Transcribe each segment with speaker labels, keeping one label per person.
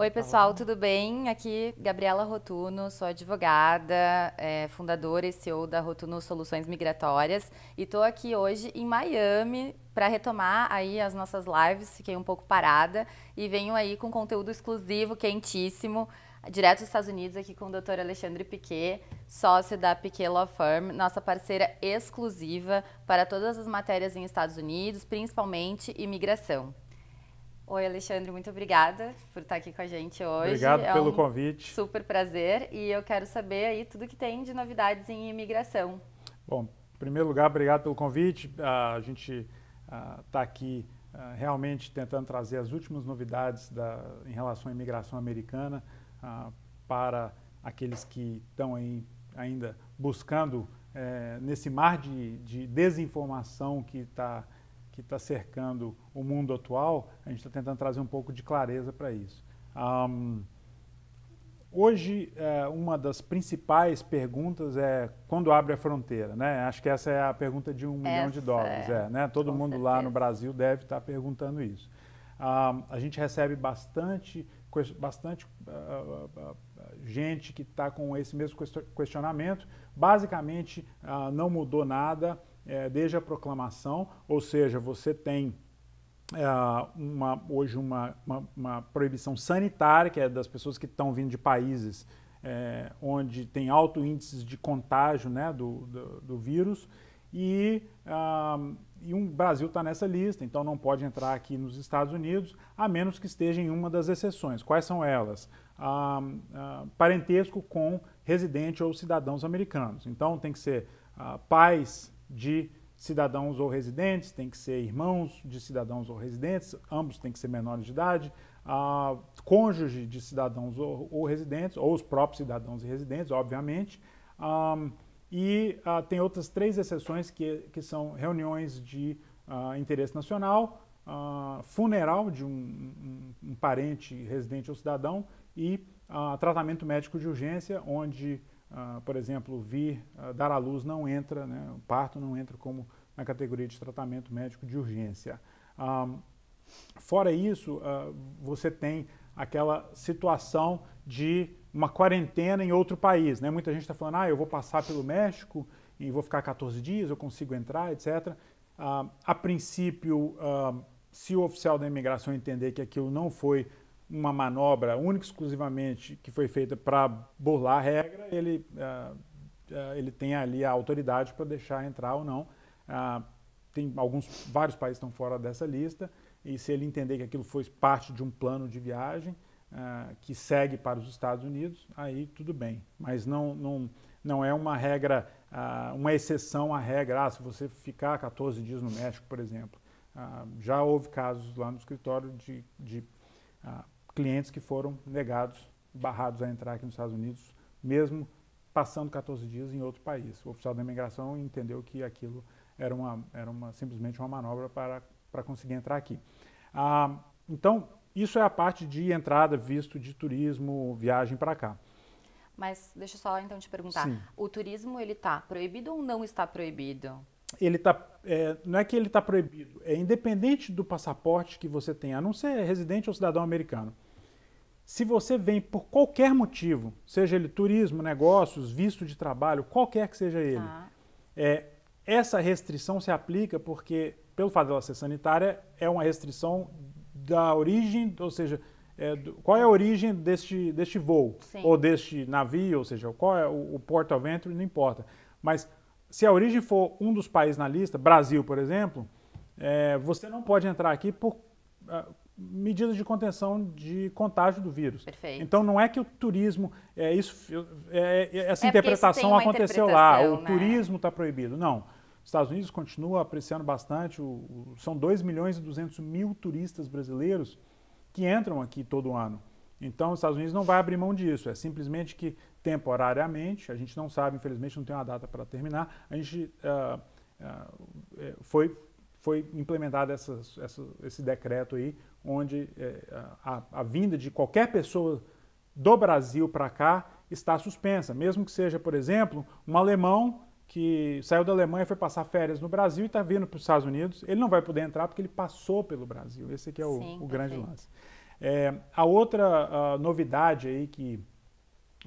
Speaker 1: Oi, pessoal, tudo bem? Aqui Gabriela Rotuno, sou advogada, é, fundadora e CEO da Rotuno Soluções Migratórias e estou aqui hoje em Miami para retomar aí as nossas lives. Fiquei um pouco parada e venho aí com conteúdo exclusivo, quentíssimo, direto dos Estados Unidos, aqui com o Dr. Alexandre Piquet, sócio da Piquet Law Firm, nossa parceira exclusiva para todas as matérias em Estados Unidos, principalmente imigração. Oi, Alexandre, muito obrigada por estar aqui com a gente hoje. Obrigado é pelo um convite. Super prazer. E eu quero saber aí tudo que tem de novidades em imigração.
Speaker 2: Bom, em primeiro lugar, obrigado pelo convite. A gente está ah, aqui ah, realmente tentando trazer as últimas novidades da, em relação à imigração americana ah, para aqueles que estão aí ainda buscando eh, nesse mar de, de desinformação que está que está cercando o mundo atual, a gente está tentando trazer um pouco de clareza para isso. Um, hoje, é, uma das principais perguntas é quando abre a fronteira, né? Acho que essa é a pergunta de um essa milhão de dólares, é, é, né? Todo mundo certeza. lá no Brasil deve estar tá perguntando isso. Um, a gente recebe bastante, bastante uh, uh, gente que está com esse mesmo questionamento. Basicamente, uh, não mudou nada é, desde a proclamação, ou seja, você tem é, uma, hoje uma, uma, uma, proibição sanitária, que é das pessoas que estão vindo de países é, onde tem alto índice de contágio né, do, do, do vírus, e, um, ah, e um Brasil está nessa lista, então não pode entrar aqui nos Estados Unidos, a menos que esteja em uma das exceções. Quais são elas? Ah, ah, parentesco com residente ou cidadãos americanos. Então tem que ser uh, pais de cidadãos ou residentes, tem que ser irmãos de cidadãos ou residentes, ambos têm que ser menores de idade, cônjuge de cidadãos ou, ou, residentes, ou os próprios cidadãos e residentes, obviamente. e ah, tem outras três exceções que, que são reuniões de ah, interesse nacional, ah, funeral de um, um, um, parente residente ou cidadão e tratamento médico de urgência, onde ah, por exemplo, vir ah, dar à luz não entra, né, o parto não entra como na categoria de tratamento médico de urgência. Ah, fora isso, você tem aquela situação de uma quarentena em outro país. Né? Muita gente está falando, ah, eu vou passar pelo México e vou ficar 14 dias, eu consigo entrar, etc. a princípio, se o oficial da imigração entender que aquilo não foi uma manobra única exclusivamente que foi feita para burlar a regra, ele, uh, ele tem ali a autoridade para deixar entrar ou não. Uh, tem alguns, vários países estão fora dessa lista, e se ele entender que aquilo foi parte de um plano de viagem uh, que segue para os Estados Unidos, aí tudo bem. Mas não, não, não é uma regra, uma exceção à regra, ah, se você ficar 14 dias no México, por exemplo. já houve casos lá no escritório de, de clientes que foram negados, barrados a entrar aqui nos Estados Unidos, mesmo passando 14 dias em outro país. O oficial da imigração entendeu que aquilo era, uma, era uma, simplesmente uma manobra para, para conseguir entrar aqui. Ah, então, isso é a parte de entrada, visto de turismo, viagem para cá.
Speaker 1: Mas deixa eu só então te perguntar, Sim. o turismo ele está proibido ou não está proibido?
Speaker 2: Ele tá, é, não é que ele está proibido, é independente do passaporte que você tem, a não ser residente ou cidadão americano. Se você vem por qualquer motivo, seja ele turismo, negócios, visto de trabalho, qualquer que seja ele, ah. é, essa restrição se aplica porque, pelo fato dela ser sanitária, é uma restrição da origem, ou seja, é, do, qual é a origem deste, deste voo, Sim. ou deste navio, ou seja, qual é o, o porto ao ventre, não importa. Mas se a origem for um dos países na lista, Brasil, por exemplo, é, você não pode entrar aqui por, ah, medidas de contenção de contágio do vírus. Perfeito. Então não é que o turismo, é, isso, é, é essa é interpretação aconteceu interpretação, lá, o né? turismo está proibido. Não. Os Estados Unidos continua apreciando bastante, o, o, são 2 milhões e 200 mil turistas brasileiros que entram aqui todo ano. Então os Estados Unidos não vai abrir mão disso, é simplesmente que temporariamente, a gente não sabe, infelizmente não tem uma data para terminar, a gente uh, uh, foi, foi implementado essa, esse decreto aí onde é, a, a vinda de qualquer pessoa do Brasil para cá está suspensa, mesmo que seja, por exemplo, um alemão que saiu da Alemanha, foi passar férias no Brasil e está vindo para os Estados Unidos, ele não vai poder entrar porque ele passou pelo Brasil. Esse aqui é o, Sim, o grande lance. É, a outra a novidade aí que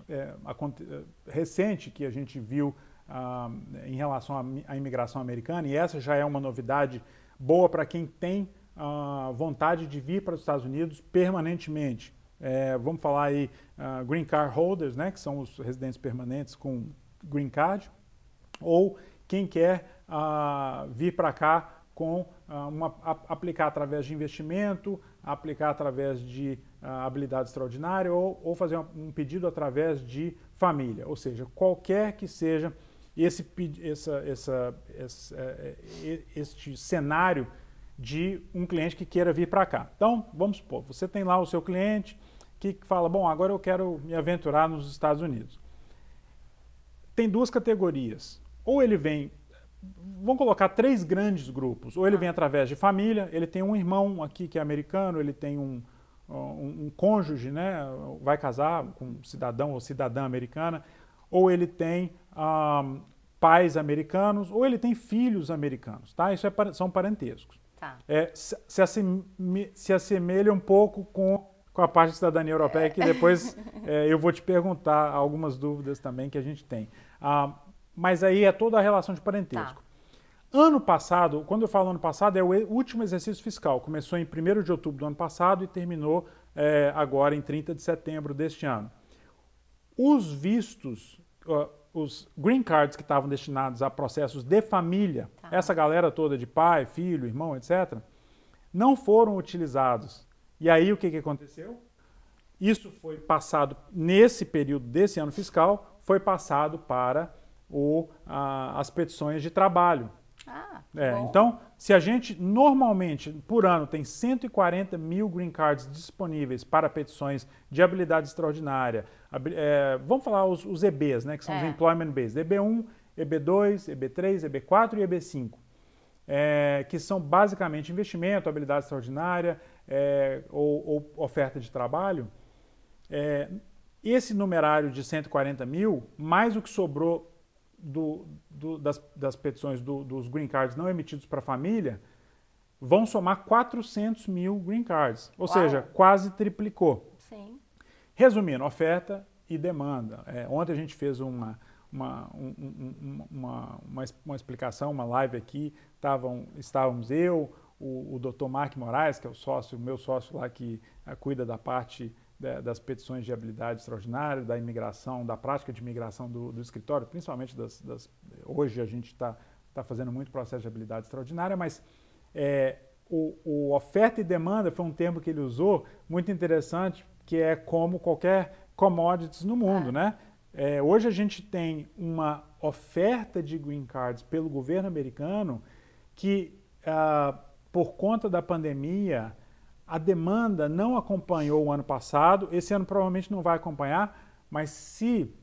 Speaker 2: é, a, é, recente que a gente viu a, ah, em relação à imigração americana, e essa já é uma novidade boa para quem tem a vontade de vir para os Estados Unidos permanentemente. É, vamos falar aí uh, green card holders, né, que são os residentes permanentes com green card, ou quem quer uh, vir para cá com uh, uma, a, aplicar através de investimento, aplicar através de habilidade extraordinária ou, ou fazer um, um pedido através de família, ou seja, qualquer que seja esse, essa, essa, esse, é, é, este cenário de um cliente que queira vir para cá. Então, vamos supor, você tem lá o seu cliente que fala: Bom, agora eu quero me aventurar nos Estados Unidos. Tem duas categorias. Ou ele vem, vamos colocar três grandes grupos. Ou ele vem ah. através de família, ele tem um irmão aqui que é americano, ele tem um, um, um cônjuge, né? Vai casar com um cidadão ou cidadã americana. Ou ele tem um, ah, pais americanos, ou ele tem filhos americanos, tá? Isso é, são parentescos. Tá. é, se, se, assim-, se, assemelha um pouco com, com a parte de cidadania europeia, que depois é, eu vou te perguntar algumas dúvidas também que a gente tem. Ah, mas aí é toda a relação de parentesco. Tá. Ano passado, quando eu falo ano passado, é o último exercício fiscal. Começou em 1 de outubro do ano passado e terminou é, agora em 30 de setembro deste ano. Os vistos, os green cards que estavam destinados a processos de família, tá. essa galera toda de pai, filho, irmão, etc., não foram utilizados. E aí o que, que aconteceu? Isso foi passado nesse período desse ano fiscal, foi passado para o, a, as petições de trabalho. Ah, é, então, se a gente normalmente, por ano, tem 140 mil green cards disponíveis para petições de habilidade extraordinária, é, vamos falar os, os, EBs, né, que são é. os Employment Based, EB1, EB2, EB3, EB4 e EB5, é, que são basicamente investimento, habilidade extraordinária é, ou, ou, oferta de trabalho. É, esse numerário de 140 mil, mais o que sobrou do, do, das, das, petições do, dos green cards não emitidos para a família vão somar 400 mil green cards, ou Uau. seja, quase triplicou. Sim. Resumindo, oferta e demanda. É, ontem a gente fez uma, uma, um, uma, uma, uma, explicação, uma live aqui, Estavam estávamos eu, o, o doutor Mark Moraes, que é o sócio, o meu sócio lá que eh, cuida da parte né, das petições de habilidade extraordinária, da imigração, da prática de imigração do, do escritório, principalmente das, das, Hoje a gente está tá fazendo muito processo de habilidade extraordinária, mas é, o, o, oferta e demanda foi um termo que ele usou muito interessante, que é como qualquer commodities no mundo, é. né? É, hoje a gente tem uma oferta de green cards pelo governo americano que, ah, por conta da pandemia, a demanda não acompanhou o ano passado, esse ano provavelmente não vai acompanhar, mas se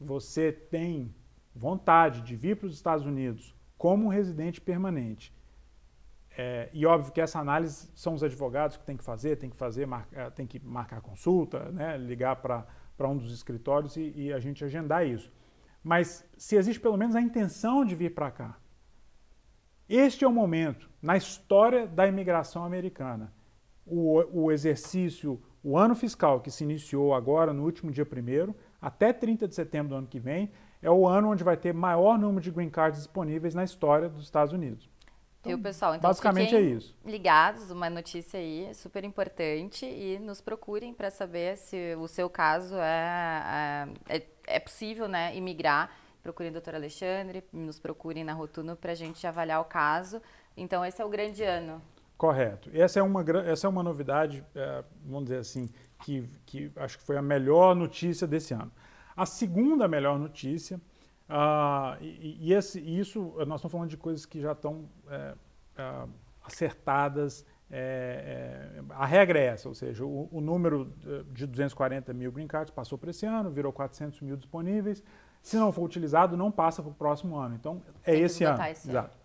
Speaker 2: você tem vontade de vir para os Estados Unidos como um residente permanente, é, e óbvio que essa análise são os advogados que tem que fazer, tem que fazer, é, tem que marcar consulta, né, ligar para um dos escritórios e, e a gente agendar isso. Mas se existe pelo menos a intenção de vir para cá, este é o momento na história da imigração americana o, o exercício, o ano fiscal que se iniciou agora, no último dia primeiro, até 30 de setembro do ano que vem, é o ano onde vai ter maior número de green cards disponíveis na história dos Estados Unidos. Então, Viu, pessoal? Então, basicamente é isso.
Speaker 1: Ligados, uma notícia aí super importante e nos procurem para saber se o seu caso é, é, é possível né, imigrar. Procurem o doutor Alexandre, nos procurem na Rotuno para a gente avaliar o caso. Então, esse é o grande ano
Speaker 2: Correto. Essa é uma, essa é uma novidade, eh, vamos dizer assim, que, que acho que foi a melhor notícia desse ano. A segunda melhor notícia, uh, e, e esse, isso nós estamos falando de coisas que já estão é, é, acertadas. É, a regra é essa, ou seja, o, o, número de 240 mil green cards passou para esse ano, virou 400 mil disponíveis. Se não for utilizado, não passa para o próximo ano. Então, é Tem esse ano. Esse Exato. Ano.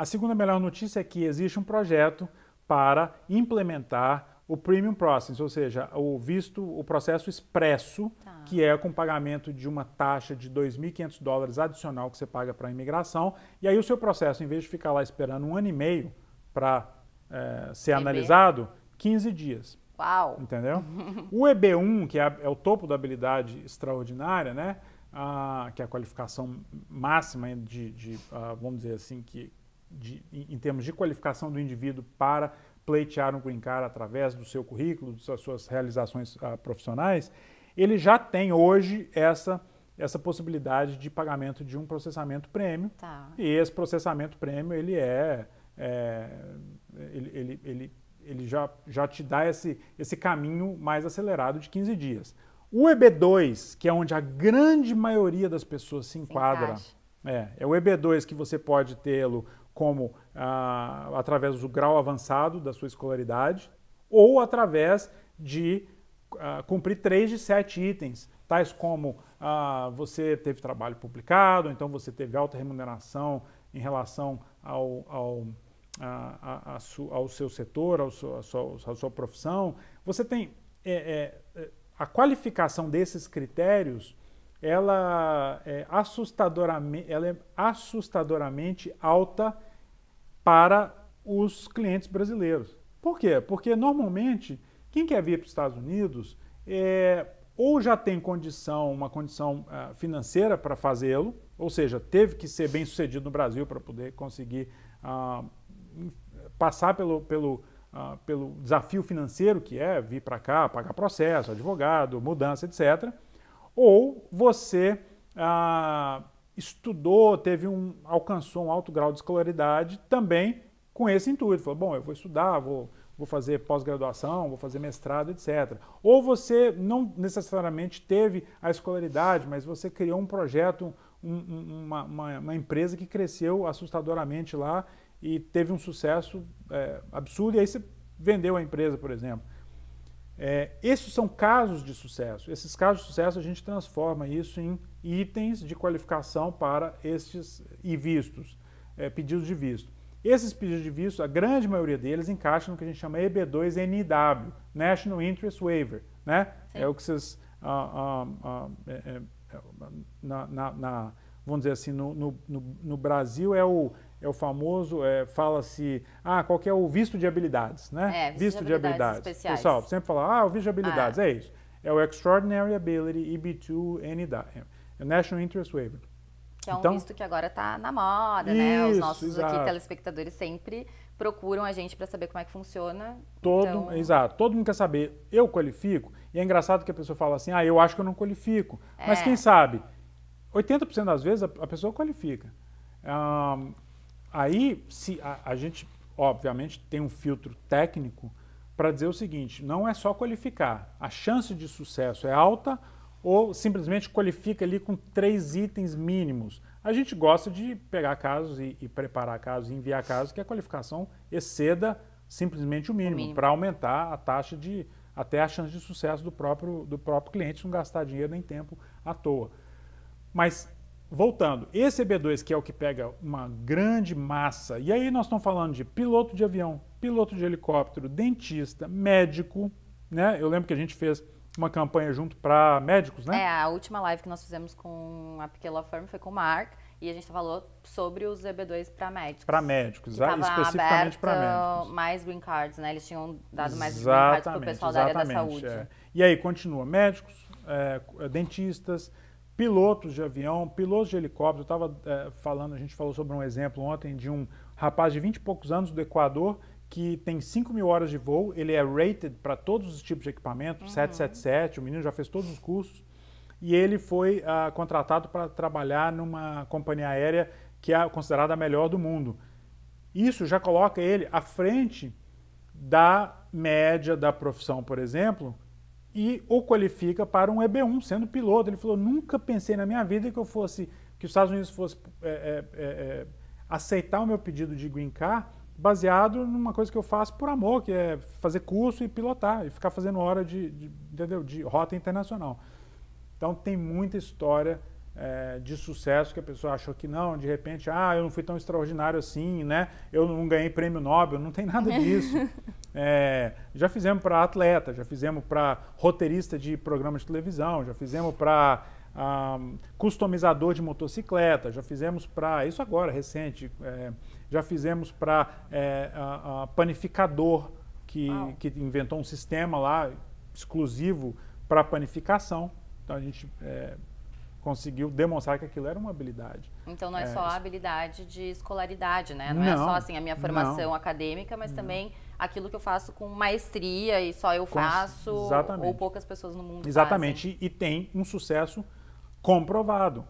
Speaker 2: A segunda melhor notícia é que existe um projeto para implementar o Premium Process, ou seja, o visto, o processo expresso, tá. que é com pagamento de uma taxa de 2.500 dólares adicional que você paga para a imigração. E aí o seu processo, em vez de ficar lá esperando um ano e meio para é, eh, ser EB? analisado, 15 dias. Uau! Entendeu? o EB1, que é, é o topo da habilidade extraordinária, né? Ah, que é a qualificação máxima de, de ah, vamos dizer assim, que, de, em termos de qualificação do indivíduo para pleitear um green card através do seu currículo, das suas realizações uh, profissionais, ele já tem hoje essa essa possibilidade de pagamento de um processamento prêmio. Tá. E esse processamento prêmio, ele é, é ele, ele, ele, ele, já, já te dá esse, esse caminho mais acelerado de 15 dias. O EB2, que é onde a grande maioria das pessoas se enquadra, se é, é o EB2 que você pode tê-lo como ah, através do grau avançado da sua escolaridade ou através de ah, cumprir três de sete itens, tais como ah, você teve trabalho publicado, ou então você teve alta remuneração em relação ao, ao a, a, a su, ao seu setor, ao su, a sua, à sua profissão. Você tem é, é, é a qualificação desses critérios ela é assustadoramente, ela é assustadoramente alta para os clientes brasileiros. Por quê? Porque normalmente quem quer vir para os Estados Unidos é, ou já tem condição, uma condição uh, financeira para fazê-lo, ou seja, teve que ser bem sucedido no Brasil para poder conseguir uh, passar pelo, pelo, uh, pelo desafio financeiro que é vir para cá, pagar processo, advogado, mudança, etc ou você ah, estudou, teve um, alcançou um alto grau de escolaridade também com esse intuito. Falou, bom, eu vou estudar, vou, vou fazer pós-graduação, vou fazer mestrado, etc. Ou você não necessariamente teve a escolaridade, mas você criou um projeto, um, uma, uma, uma, empresa que cresceu assustadoramente lá e teve um sucesso é, absurdo, e aí você vendeu a empresa, por exemplo. É, esses são casos de sucesso. Esses casos de sucesso a gente transforma isso em itens de qualificação para estes e vistos, é, pedidos de visto. Esses pedidos de visto, a grande maioria deles encaixa no que a gente chama EB2NW, National Interest Waiver, né? É o que vocês ah, ah, ah, é, é, é, na, na, na, vamos dizer assim, no, no, no, no Brasil é o é o famoso, é, fala-se, ah, qual é o visto de habilidades, né? É, visto, visto de habilidades. De habilidades. Pessoal, sempre fala, ah, o visto de habilidades, ah, é. isso. É o Extraordinary Ability, EB2, nd, é, é National Interest Waiver. Que é um então, visto
Speaker 1: que agora está na moda, isso, né? Os nossos exato. aqui, telespectadores sempre procuram a gente para saber como é que funciona.
Speaker 2: Todo, então... Exato, todo mundo quer saber, eu qualifico? E é engraçado que a pessoa fala assim, ah, eu acho que eu não qualifico. É. Mas quem sabe, 80% das vezes a, a pessoa qualifica. Um, Aí, se a, a gente, obviamente, tem um filtro técnico para dizer o seguinte: não é só qualificar. A chance de sucesso é alta ou simplesmente qualifica ali com três itens mínimos. A gente gosta de pegar casos e, e preparar casos e enviar casos que a qualificação exceda simplesmente o mínimo, mínimo. para aumentar a taxa de até a chance de sucesso do próprio do próprio cliente não gastar dinheiro nem tempo à toa. Mas voltando, esse EB2 que é o que pega uma grande massa, e aí nós estamos falando de piloto de avião, piloto de helicóptero, dentista, médico, né? Eu lembro que a gente fez uma campanha junto para médicos, né?
Speaker 1: É, a última live que nós fizemos com a Piquela Firm foi com o Mark, e a gente falou sobre os EB2 para médicos. Para médicos, que ah, especificamente para médicos. Mais green cards, né? Eles tinham dado mais exatamente, green cards para o pessoal da área da saúde. É.
Speaker 2: E aí, continua, médicos, é, dentistas, pilotos de avião, pilotos de helicóptero. Eu estava é, falando, a gente falou sobre um exemplo ontem de um rapaz de 20 e poucos anos do Equador que tem 5 mil horas de voo, ele é rated para todos os tipos de equipamento, uhum. 777, o menino já fez todos os cursos, e ele foi uh, contratado para trabalhar numa companhia aérea que é considerada a melhor do mundo. Isso já coloca ele à frente da média da profissão, por exemplo, e o qualifica para um EB1, sendo piloto. Ele falou: nunca pensei na minha vida que eu fosse, que os Estados Unidos fosse é, é, é, é, aceitar o meu pedido de green card baseado numa coisa que eu faço por amor, que é fazer curso e pilotar e ficar fazendo hora de, de, de rota internacional. Então tem muita história é, de sucesso que a pessoa achou que não, de repente, ah, eu não fui tão extraordinário assim, né? Eu não ganhei prêmio Nobel, não tem nada disso. É, já fizemos para atleta, já fizemos para roteirista de programa de televisão, já fizemos para um, ah, customizador de motocicleta, já fizemos para, isso agora, recente, é, já fizemos para é, panificador que, que inventou um sistema lá exclusivo para panificação. Então a gente é, conseguiu demonstrar que aquilo era uma habilidade.
Speaker 1: Então não é, é só a habilidade de escolaridade, né? Não, não é só assim a minha formação não, acadêmica, mas não. também aquilo que eu faço com maestria e só eu faço ou poucas pessoas no mundo Exatamente,
Speaker 2: fazem. E, e tem um sucesso comprovado.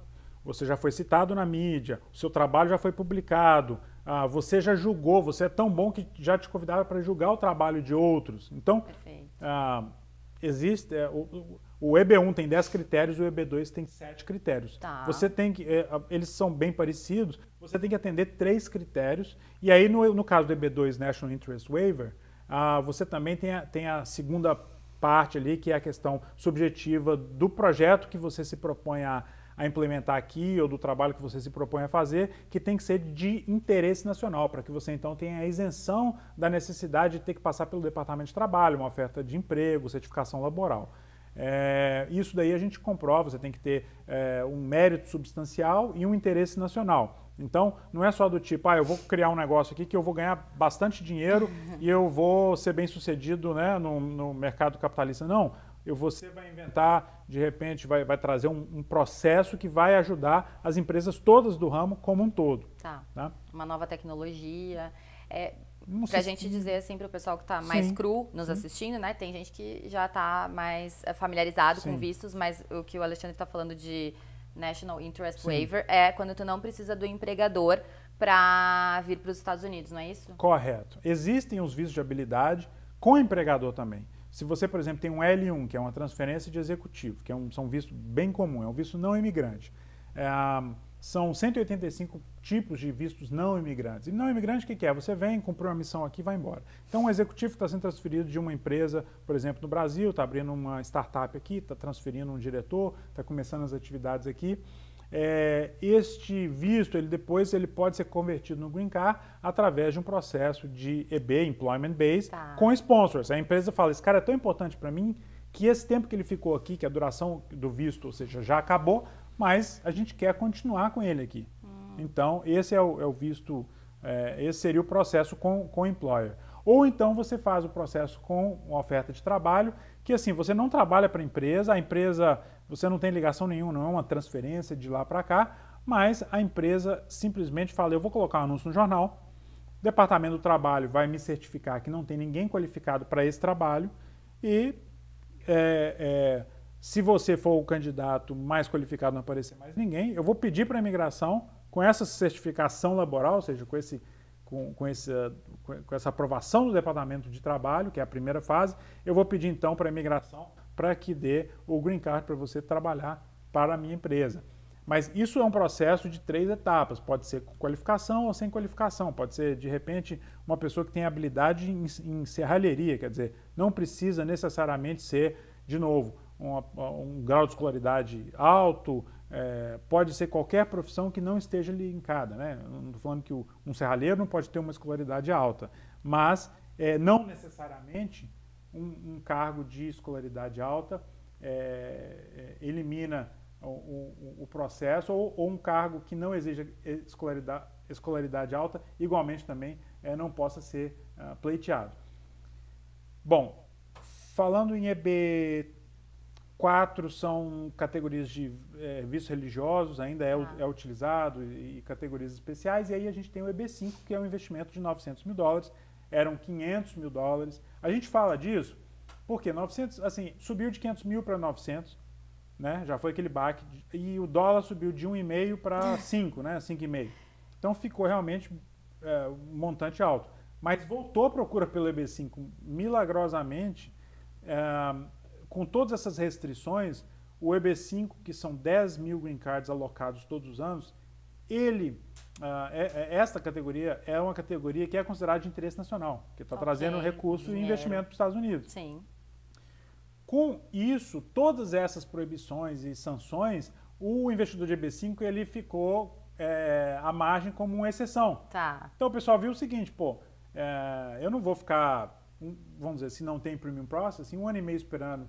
Speaker 2: Você já foi citado na mídia, o seu trabalho já foi publicado, ah, você já julgou, você é tão bom que já te convidaram para julgar o trabalho de outros. Então, ah, existe... É, o, o EB1 tem 10 critérios e o EB2 tem 7 critérios. Tá. Você tem que. É, eles são bem parecidos, você tem que atender três critérios. E aí, no, no caso do EB2 National Interest Waiver, ah, você também tem a, tem a segunda parte ali, que é a questão subjetiva do projeto que você se propõe a, a implementar aqui ou do trabalho que você se propõe a fazer, que tem que ser de interesse nacional, para que você então tenha a isenção da necessidade de ter que passar pelo Departamento de Trabalho, uma oferta de emprego, certificação laboral. É, isso daí a gente comprova, você tem que ter é, um mérito substancial e um interesse nacional. Então, não é só do tipo, ah, eu vou criar um negócio aqui que eu vou ganhar bastante dinheiro e eu vou ser bem sucedido né, no, no mercado capitalista. Não, eu, você vai inventar, de repente, vai, vai trazer um, um, processo que vai ajudar as empresas todas do ramo como um todo. Tá. Né?
Speaker 1: Uma nova tecnologia. É, não pra gente se... dizer assim pro pessoal que tá mais Sim. cru nos Sim. Uhum. assistindo, né? Tem gente que já tá mais eh, familiarizado Sim. com vistos, mas o que o Alexandre tá falando de National Interest Waiver é quando tu não precisa do empregador para vir para os Estados Unidos, não é isso?
Speaker 2: Correto. Existem os vistos de habilidade com empregador também. Se você, por exemplo, tem um L1, que é uma transferência de executivo, que é um, são visto bem comum, é um visto não imigrante. É, são 185 tipos de vistos não imigrantes. E não imigrante, o que, que é? Você vem, cumprir uma missão aqui vai embora. Então, um executivo está sendo transferido de uma empresa, por exemplo, no Brasil, está abrindo uma startup aqui, está transferindo um diretor, está começando as atividades aqui. É, este visto, ele depois ele pode ser convertido no Green Card através de um processo de EB, Employment Base, tá. com sponsors. A empresa fala, esse cara é tão importante para mim que esse tempo que ele ficou aqui, que a duração do visto, ou seja, já acabou, mas a gente quer continuar com ele aqui. Hum. Então, esse é o, é o visto, é, esse seria o processo com, com o employer. Ou então você faz o processo com uma oferta de trabalho, que assim, você não trabalha para a empresa, a empresa, você não tem ligação nenhuma, não é uma transferência de lá para cá, mas a empresa simplesmente fala, eu vou colocar um anúncio no jornal, o Departamento do Trabalho vai me certificar que não tem ninguém qualificado para esse trabalho e é, é, se você for o candidato mais qualificado, não aparecer mais ninguém, eu vou pedir para a imigração, com essa certificação laboral, ou seja, com, esse, com, com, essa, com essa aprovação do Departamento de Trabalho, que é a primeira fase, eu vou pedir então para a imigração para que dê o green card para você trabalhar para a minha empresa. Mas isso é um processo de três etapas, pode ser com qualificação ou sem qualificação, pode ser de repente uma pessoa que tem habilidade em, em serralheria, quer dizer, não precisa necessariamente ser, de novo, um grau de escolaridade alto, é, pode ser qualquer profissão que não esteja linkada. Né? Não estou falando que o, um serralheiro não pode ter uma escolaridade alta, mas é, não necessariamente um, um, cargo de escolaridade alta é, é elimina o, o, o processo ou, ou, um cargo que não exija escolaridade, escolaridade alta, igualmente também é, não possa ser uh, pleiteado. Bom, falando em EB Quatro são categorias de é, eh, vistos religiosos, ainda é, ah. é utilizado, e, e, categorias especiais. E aí a gente tem o EB5, que é um investimento de 900 mil dólares, eram 500 mil dólares. A gente fala disso porque 900, assim, subiu de 500 mil para 900, né? já foi aquele baque, e o dólar subiu de 1,5 para 5, né? 5,5. Então ficou realmente é, um montante alto. Mas voltou a procura pelo EB5 milagrosamente. É, com todas essas restrições, o EB5, que são 10 mil green cards alocados todos os anos, ele, uh, é, é, esta categoria é uma categoria que é considerada de interesse nacional, que está okay. trazendo recurso Dinheiro. e investimento para os Estados Unidos. Sim. Com isso, todas essas proibições e sanções, o investidor de EB5 ele ficou é, à margem como uma exceção. Tá. Então o pessoal viu o seguinte, pô, é, eu não vou ficar, vamos dizer, se não tem premium processing, um ano e meio esperando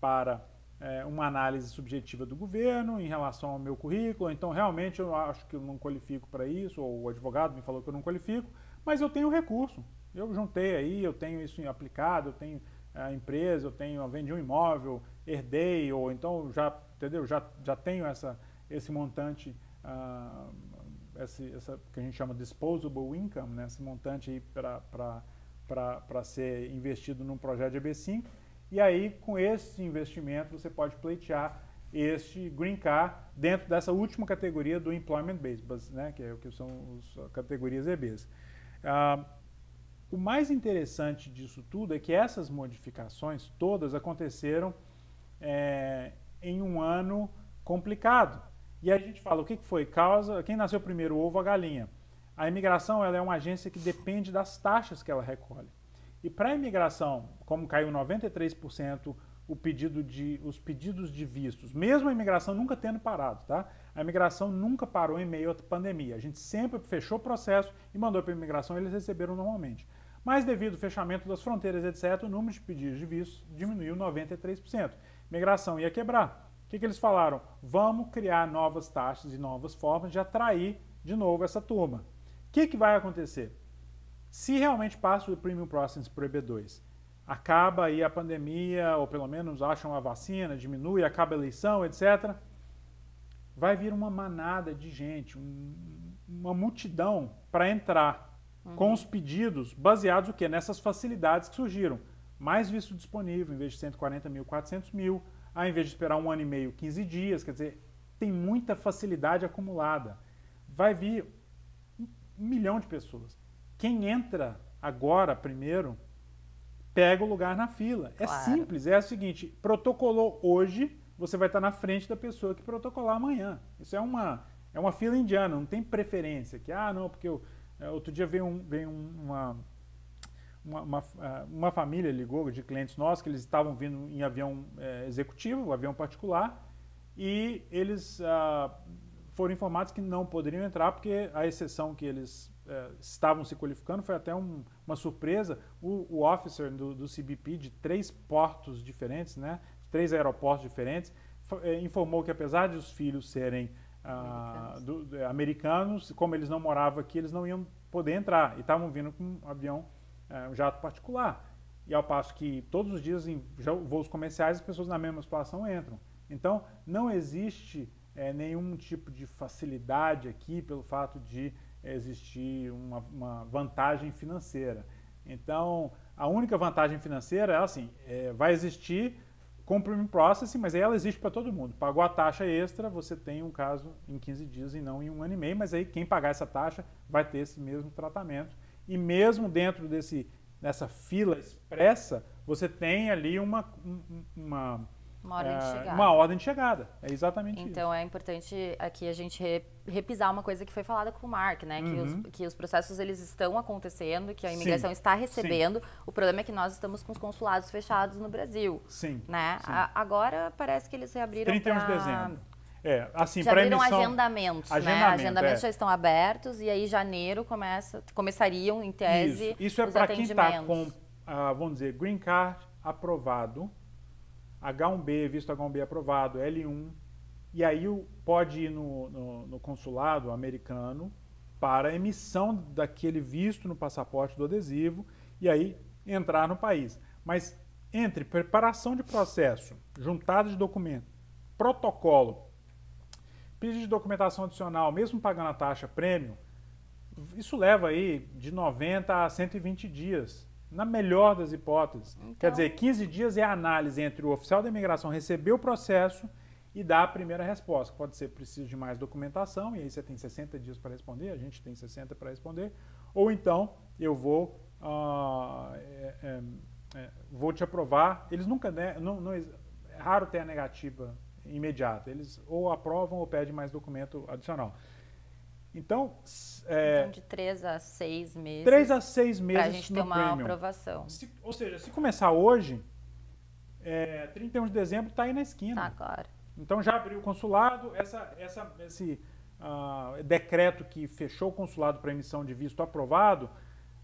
Speaker 2: para é, uma análise subjetiva do governo em relação ao meu currículo, então realmente eu acho que eu não qualifico para isso, ou o advogado me falou que eu não qualifico, mas eu tenho recurso, eu juntei aí, eu tenho isso aplicado, eu tenho a empresa, eu tenho, eu vendi um imóvel, herdei, ou então já, entendeu? Já, já tenho essa, esse montante, uh, esse, essa, que a gente chama disposable income, né? esse montante aí para ser investido num projeto de EB5. E aí, com esse investimento, você pode pleitear este Green Car dentro dessa última categoria do Employment Base, né, que, é, que são as categorias EBs. Ah, o mais interessante disso tudo é que essas modificações todas aconteceram é, em um ano complicado. E a gente fala o que foi causa, quem nasceu primeiro, o ovo ou a galinha. A imigração ela é uma agência que depende das taxas que ela recolhe. E para a imigração, como caiu 93% o pedido de, os pedidos de vistos, mesmo a imigração nunca tendo parado, tá? A imigração nunca parou em meio à pandemia. A gente sempre fechou o processo e mandou para a imigração, eles receberam normalmente. Mas devido ao fechamento das fronteiras, etc., o número de pedidos de vistos diminuiu 93%. Imigração ia quebrar. O que, que eles falaram? Vamos criar novas taxas e novas formas de atrair de novo essa turma. O que, que vai acontecer? Se realmente passa o Premium Processing para o EB2, acaba aí a pandemia, ou pelo menos acham a vacina, diminui, acaba a eleição, etc., vai vir uma manada de gente, um, uma multidão para entrar uhum. com os pedidos baseados o quê? nessas facilidades que surgiram. Mais visto disponível, em vez de 140 mil, 400 mil, ao invés de esperar um ano e meio, 15 dias, quer dizer, tem muita facilidade acumulada. Vai vir um milhão de pessoas quem entra agora primeiro pega o lugar na fila. É claro. É simples, é o seguinte: protocolou hoje, você vai estar na frente da pessoa que protocolar amanhã. Isso é uma, é uma fila indiana, não tem preferência. Que, ah, não, porque eu, é, outro dia veio, um, veio uma, uma, uma, ah, uma família ligou de clientes nossos que eles estavam vindo em avião é, executivo, avião particular, e eles ah, foram informados que não poderiam entrar porque a exceção que eles é, estavam se qualificando, foi até um, uma surpresa, o, o officer do, do, CBP de três portos diferentes, né, três aeroportos diferentes, é, informou que apesar de os filhos serem ah, do, do, é, americanos, como eles não moravam aqui, eles não iam poder entrar e estavam vindo com um avião, um jato particular. E ao passo que todos os dias em voos comerciais as pessoas na mesma situação entram. Então, não existe é, nenhum tipo de facilidade aqui pelo fato de é existir uma, uma vantagem financeira. Então, a única vantagem financeira é assim, é, vai existir compra processing, mas aí ela existe para todo mundo. Pagou a taxa extra, você tem um caso em 15 dias e não em um ano e meio, mas aí quem pagar essa taxa vai ter esse mesmo tratamento. E mesmo dentro desse, dessa fila expressa, você tem ali uma, uma uma ordem de é, chegada. Uma ordem de chegada, é exatamente então, isso.
Speaker 1: Então é importante aqui a gente repisar uma coisa que foi falada com o Mark, né? Uhum. Que, os, uhum. que os processos eles estão acontecendo, que a imigração sim, está recebendo. Sim. O problema é que nós estamos com os consulados fechados no Brasil. Sim. Né? Sim. A, agora parece que eles reabriram. 31 pra... de dezembro.
Speaker 2: É, assim, já abriram emissão... agendamentos, né? agendamento, né? Agendamentos é. já
Speaker 1: estão abertos e aí janeiro começa, começariam, em tese, Isso, isso é para quem está com,
Speaker 2: ah, vamos dizer, green card aprovado H1B, visto H1B aprovado, L1, e aí pode ir no, no, no consulado americano para emissão daquele visto no passaporte do adesivo e aí entrar no país. Mas entre preparação de processo, juntada de documento, protocolo, pedido de documentação adicional, mesmo pagando a taxa prêmio, isso leva aí de 90 a 120 dias na melhor das hipóteses. Então... Quer dizer, 15 dias é a análise entre o oficial da imigração receber o processo e dar a primeira resposta. Pode ser preciso de mais documentação, e aí você tem 60 dias para responder, a gente tem 60 para responder, ou então eu vou, uh, é, é, é, vou te aprovar. Eles nunca, né, não, não, é raro ter a negativa imediata, eles ou aprovam ou pedem mais documento adicional. Então, é, então de 3 a 6 meses. 3 a 6 meses. Para a gente ter uma premium. aprovação. Se, ou seja, se começar hoje, é, 31 de dezembro está aí na esquina. Tá agora. Então já abriu o consulado, essa, essa, esse uh, decreto que fechou o consulado para emissão de visto aprovado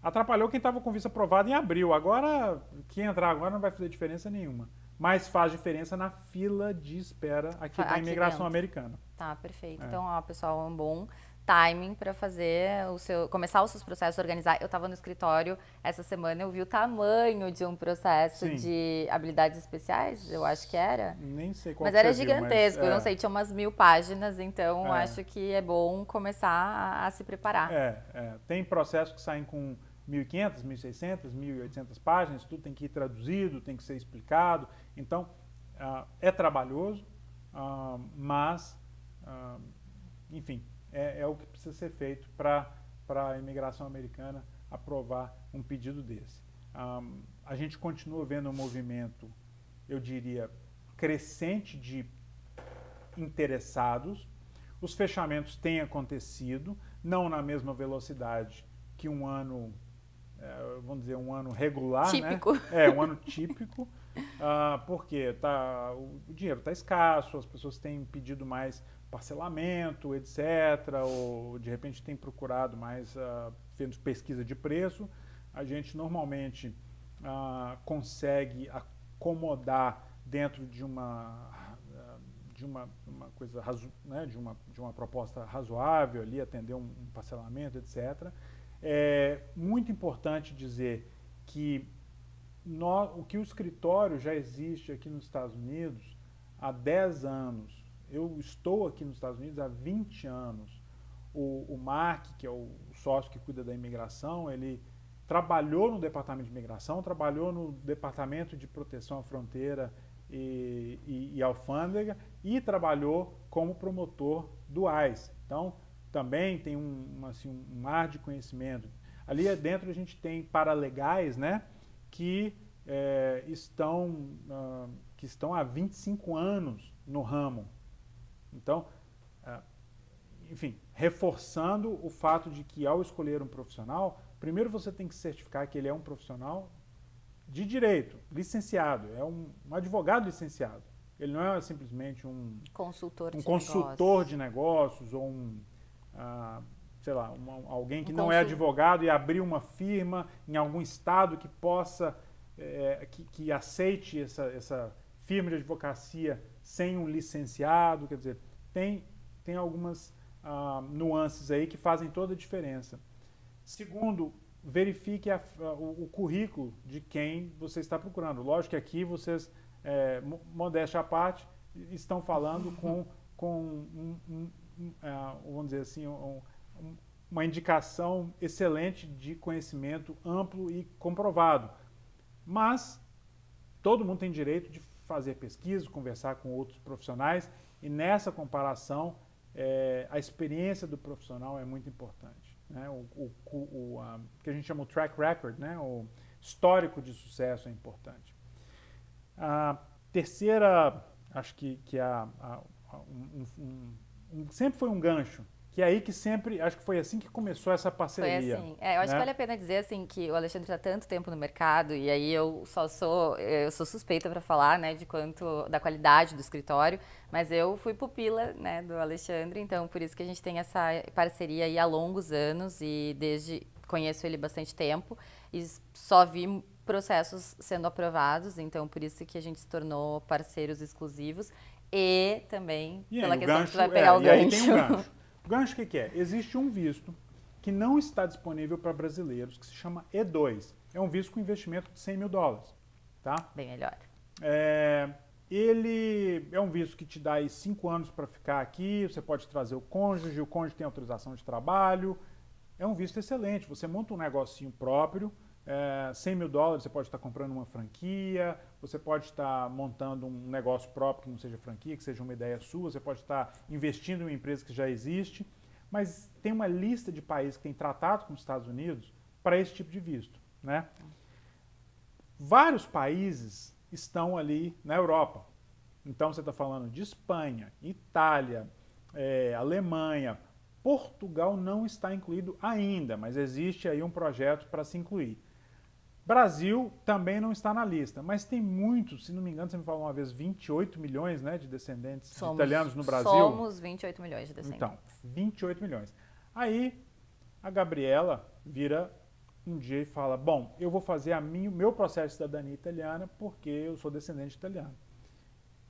Speaker 2: atrapalhou quem estava com visto aprovado em abril. Agora, quem entrar agora não vai fazer diferença nenhuma. Mas faz diferença na fila de espera aqui, aqui da imigração dentro. americana.
Speaker 1: Tá, perfeito. É. Então, ó, pessoal, é um bom timing para fazer o seu começar os seus processos, organizar. Eu estava no escritório essa semana, eu vi o tamanho de um processo Sim. de habilidades especiais, eu acho que era.
Speaker 2: Nem sei qual. Mas era gigantesco, viu, mas, é. eu não é. sei,
Speaker 1: tinha umas mil páginas, então é. acho que é bom começar a, a se preparar. É,
Speaker 2: é, tem processos que saem com 1.500, 1.600, 1.800 páginas, tudo tem que ir traduzido, tem que ser explicado. Então uh, é trabalhoso, uh, mas uh, enfim, é, é o que precisa ser feito para a imigração americana aprovar um pedido desse. Um, a gente continua vendo um movimento, eu diria, crescente de interessados. Os fechamentos têm acontecido, não na mesma velocidade que um ano, é, vamos dizer, um ano regular. Né? Típico. Né? É, um ano típico. ah, porque tá, o dinheiro está escasso, as pessoas têm pedido mais parcelamento, etc., ou de repente têm procurado mais ah, pesquisa de preço. A gente normalmente ah, consegue acomodar dentro de uma de uma, uma coisa né, de, uma, de uma proposta razoável ali, atender um, um parcelamento, etc. É muito importante dizer que o que o escritório já existe aqui nos Estados Unidos há 10 anos. Eu estou aqui nos Estados Unidos há 20 anos. O, o Mark, que é o sócio que cuida da imigração, ele trabalhou no departamento de imigração, trabalhou no departamento de proteção à fronteira e, e, e alfândega e trabalhou como promotor do ICE. Então, também tem um, assim, um mar de conhecimento. Ali é dentro a gente tem paralegais, né? que é, estão, ah, que estão há 25 anos no ramo. Então, ah, enfim, reforçando o fato de que ao escolher um profissional, primeiro você tem que certificar que ele é um profissional de direito, licenciado, é um, um advogado licenciado. Ele não é simplesmente um consultor,
Speaker 1: um de, consultor negócios.
Speaker 2: de negócios ou um ah, sei lá, uma, alguém que um não é advogado e abrir uma firma em algum estado que possa, é, que, que, aceite essa, essa firma de advocacia sem um licenciado, quer dizer, tem, tem algumas ah, nuances aí que fazem toda a diferença. Segundo, verifique a, a, o, o, currículo de quem você está procurando. Lógico que aqui vocês, é, modéstia à parte, estão falando com, com um, um, um, uh, vamos dizer assim, um, uma indicação excelente de conhecimento amplo e comprovado. Mas todo mundo tem direito de fazer pesquisa, conversar com outros profissionais e nessa comparação é, a experiência do profissional é muito importante. Né? O, o, o a, que a gente chama o track record, né? o histórico de sucesso é importante. A terceira, acho que, que é a, a um, um, um, sempre foi um gancho que é aí que sempre, acho que foi assim que começou essa parceria. Foi assim. É, eu acho né? que vale a
Speaker 1: pena dizer assim que o Alexandre está tanto tempo no mercado e aí eu só sou, eu sou suspeita para falar, né, de quanto da qualidade do escritório, mas eu fui pupila, né, do Alexandre, então por isso que a gente tem essa parceria aí há longos anos e desde conheço ele bastante tempo e só vi processos sendo aprovados, então por isso que a gente se tornou parceiros exclusivos e também e pela questão gancho, que tu vai pegar é, o gancho. E aí tem um
Speaker 2: gancho. O gancho o que, que é? Existe um visto que não está disponível para brasileiros, que se chama E2. É um visto com investimento de 100 mil dólares. Tá? Bem melhor. É, ele é um visto que te dá aí cinco anos para ficar aqui, você pode trazer o cônjuge, o cônjuge tem autorização de trabalho. É um visto excelente, você monta um negocinho próprio, é, 100 mil dólares você pode estar comprando uma franquia, você pode estar montando um negócio próprio que não seja franquia, que seja uma ideia sua, você pode estar investindo em uma empresa que já existe, mas tem uma lista de países que tem tratado com os Estados Unidos para esse tipo de visto. Né? Vários países estão ali na Europa. Então você está falando de Espanha, Itália, é, Alemanha, Portugal não está incluído ainda, mas existe aí um projeto para se incluir. Brasil também não está na lista, mas tem muitos, se não me engano, você me falou uma vez, 28 milhões né, de descendentes somos, italianos no Brasil. Somos 28 milhões de descendentes. Então, 28 milhões. Aí a Gabriela vira um dia e fala: Bom, eu vou fazer a minha, meu processo de cidadania italiana porque eu sou descendente italiano.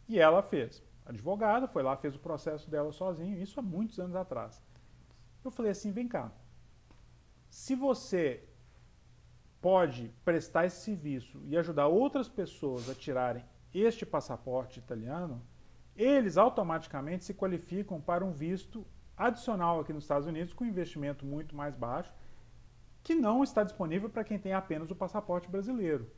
Speaker 2: E ela fez. A advogada foi lá, fez o processo dela sozinho, isso há muitos anos atrás. Eu falei assim: vem cá, se você pode prestar esse serviço e ajudar outras pessoas a tirarem este passaporte italiano, eles automaticamente se qualificam para um visto adicional aqui nos Estados Unidos com investimento muito mais baixo, que não está disponível para quem tem apenas o passaporte brasileiro.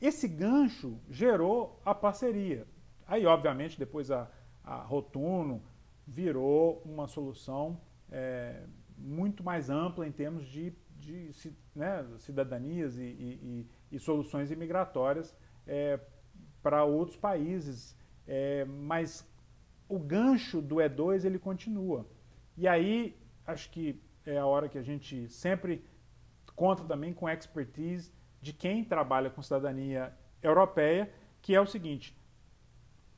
Speaker 2: Esse gancho gerou a parceria. Aí, obviamente, depois a, a Rotuno virou uma solução é, muito mais ampla em termos de de né, cidadanias e, e, e, soluções imigratórias é, para outros países, é, mas o gancho do E2 ele continua. E aí acho que é a hora que a gente sempre conta também com a expertise de quem trabalha com cidadania europeia, que é o seguinte: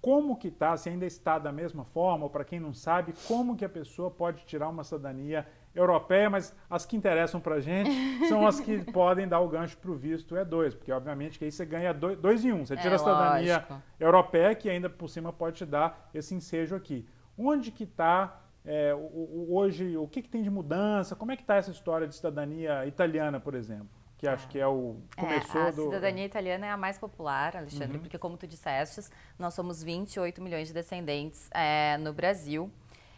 Speaker 2: como que está, se ainda está da mesma forma, ou para quem não sabe, como que a pessoa pode tirar uma cidadania europeia? europeia, mas as que interessam para a gente são as que podem dar o gancho para o visto E2, porque obviamente que aí você ganha dois, dois em um. Você é, tira é, a cidadania lógico. europeia, que ainda por cima pode te dar esse ensejo aqui. Onde que está é, hoje, o que, que, tem de mudança? Como é que está essa história de cidadania italiana, por exemplo? Que acho ah. que é o é, começou é, a do... cidadania
Speaker 1: italiana é a mais popular, Alexandre, uhum. porque como tu disseste, nós somos 28 milhões de descendentes é, no Brasil.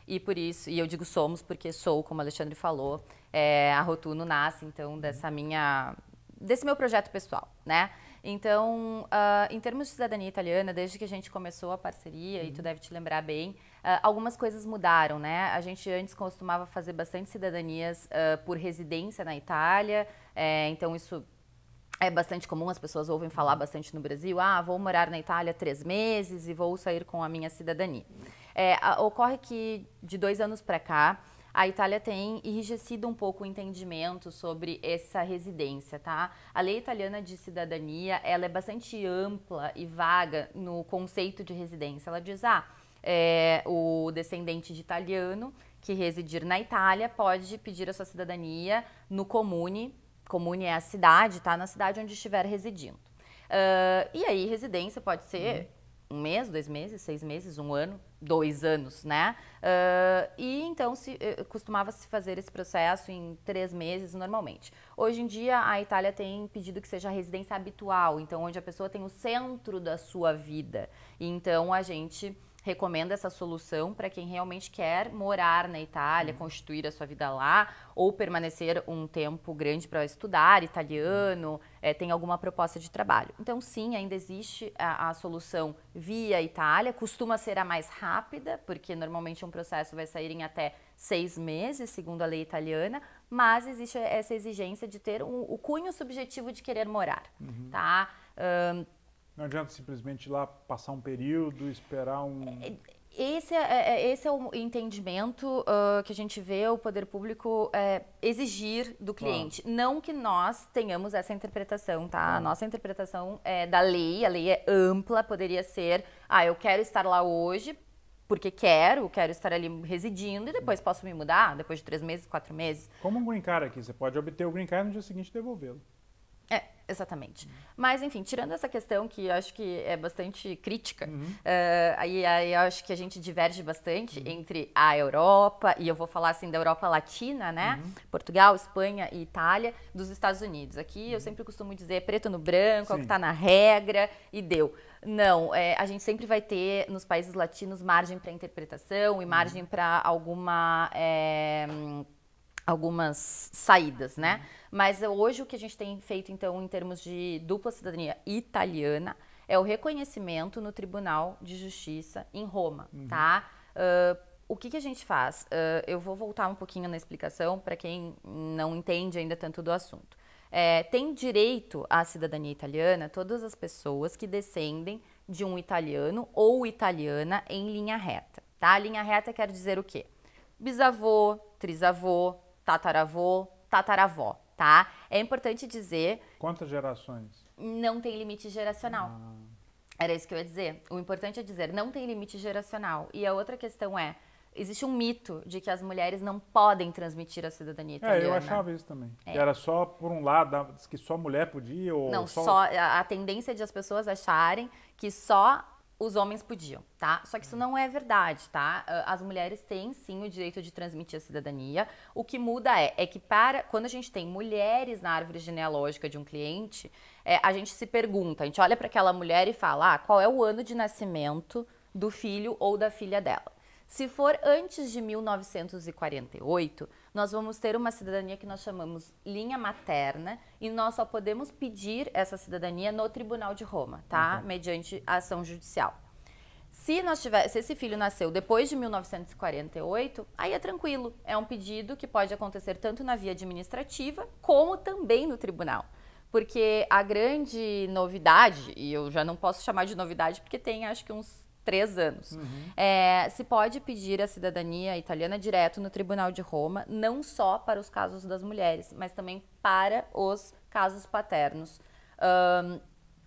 Speaker 1: E por isso, e eu digo somos porque sou, como o Alexandre falou, é, a Rotuno nasce então uhum. dessa minha, desse meu projeto pessoal, né? Então, uh, em termos de cidadania italiana, desde que a gente começou a parceria, uhum. e tu uhum. deve te lembrar bem, uh, algumas coisas mudaram, né? A gente antes costumava fazer bastante cidadanias uh, por residência na Itália, é, então isso é bastante comum, as pessoas ouvem falar uhum. bastante no Brasil, ah, vou morar na Itália três meses e vou sair com a minha cidadania. Uhum. É, a, ocorre que de dois anos para cá, a Itália tem enrijecido um pouco o entendimento sobre essa residência, tá? A lei italiana de cidadania, ela é bastante ampla e vaga no conceito de residência. Ela diz, ah, é, o descendente de italiano que residir na Itália pode pedir a sua cidadania no comune, comune é a cidade, tá? Na cidade onde estiver residindo. Uh, e aí, residência pode ser uhum um mês, dois meses, seis meses, um ano, dois anos, né? Uh, e então se, eh, costumava se fazer esse processo em três meses normalmente. Hoje em dia a Itália tem pedido que seja residência habitual, então onde a pessoa tem o centro da sua vida. E, então a gente recomenda essa solução para quem realmente quer morar na Itália, uhum. constituir a sua vida lá ou permanecer um tempo grande para estudar italiano, uhum. é, tem alguma proposta de trabalho. Então, sim, ainda existe a, a, solução via Itália, costuma ser a mais rápida, porque normalmente um processo vai sair em até seis meses, segundo a lei italiana, mas existe essa exigência de ter um, o cunho subjetivo de querer morar, uhum. tá?
Speaker 2: Não adianta simplesmente ir lá passar um período, esperar um. É,
Speaker 1: é, esse é, é, esse é o entendimento uh, que a gente vê o poder público exigir do cliente. Não que nós tenhamos essa interpretação, tá? A nossa interpretação é da lei, a lei é ampla, poderia ser, ah, eu quero estar lá hoje porque quero, quero estar ali residindo e depois posso me mudar, depois de três meses, quatro meses. Como um green card aqui, você
Speaker 2: pode obter o green card e no dia seguinte devolvê-lo.
Speaker 1: É, exatamente. Uhum. Mas, enfim, tirando essa questão que eu acho que é bastante crítica, uhum. uh, aí, aí eu acho que a gente diverge bastante uhum. entre a Europa, e eu vou falar assim da Europa Latina, né? Uhum. Portugal, Espanha e Itália, dos Estados Unidos. Aqui eu uhum. sempre costumo dizer preto no branco, Sim. é o que está na regra, e deu. Não, é, a gente sempre vai ter nos países latinos margem para interpretação e uhum. margem para alguma. É, algumas saídas, né? Uhum. Mas é hoje o que a gente tem feito, então, em termos de dupla cidadania italiana, é o reconhecimento no Tribunal de Justiça em Roma, uhum. tá? Uh, o que, que, a gente faz? Uh, eu vou voltar um pouquinho na explicação para quem não entende ainda tanto do assunto. É, tem direito à cidadania italiana todas as pessoas que descendem de um italiano ou italiana em linha reta, tá? Linha reta quer dizer o quê? Bisavô, trisavô, tataravô, tataravó, tá? É importante dizer. Quantas gerações? Não tem limite geracional. Ah. Era isso que eu ia dizer. O importante é dizer, não tem limite geracional. E a outra questão é, existe um mito de que as mulheres não podem transmitir a cidadania italiana. É, eu achava
Speaker 2: isso também. É. Era só por um lado, que só mulher podia ou não só... só
Speaker 1: a tendência de as pessoas acharem que só os homens podiam, tá? Só que isso uhum. não é verdade, tá? Ah, as mulheres têm sim o direito de transmitir a cidadania. O que muda é, é que para quando a gente tem mulheres na árvore genealógica de um cliente, é, a gente se pergunta, a gente olha para aquela mulher e fala, ah, qual é o ano de nascimento do filho ou da filha dela? Se for antes de 1948, nós vamos ter uma cidadania que nós chamamos linha materna e nós só podemos pedir essa cidadania no Tribunal de Roma, tá? Uhum. Mediante ação judicial. Se, nós tiver, se esse filho nasceu depois de 1948, aí é tranquilo. É um pedido que pode acontecer tanto na via administrativa como também no tribunal. Porque a grande novidade, e eu já não posso chamar de novidade porque tem acho que uns três anos. Uhum. É, se pode pedir a cidadania italiana direto no Tribunal de Roma, não só para os casos das mulheres, mas também para os casos paternos. Um,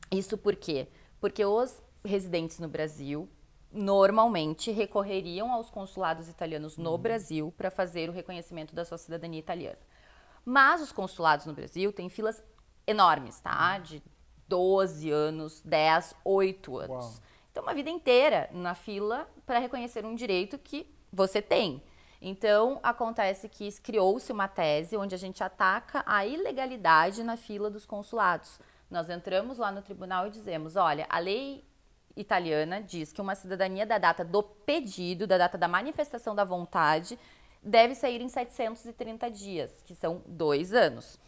Speaker 1: isso por quê? Porque os residentes no Brasil normalmente recorreriam aos consulados italianos no uhum. Brasil para fazer o reconhecimento da sua cidadania italiana. Mas os consulados no Brasil têm filas enormes, tá? Uhum. De 12 anos, 10, 8 anos. Uau. Então, uma vida inteira na fila para reconhecer um direito que você tem. Então, acontece que criou-se uma tese onde a gente ataca a ilegalidade na fila dos consulados. Nós entramos lá no tribunal e dizemos: olha, a lei italiana diz que uma cidadania da data do pedido, da data da manifestação da vontade, deve sair em 730 dias, que são dois anos.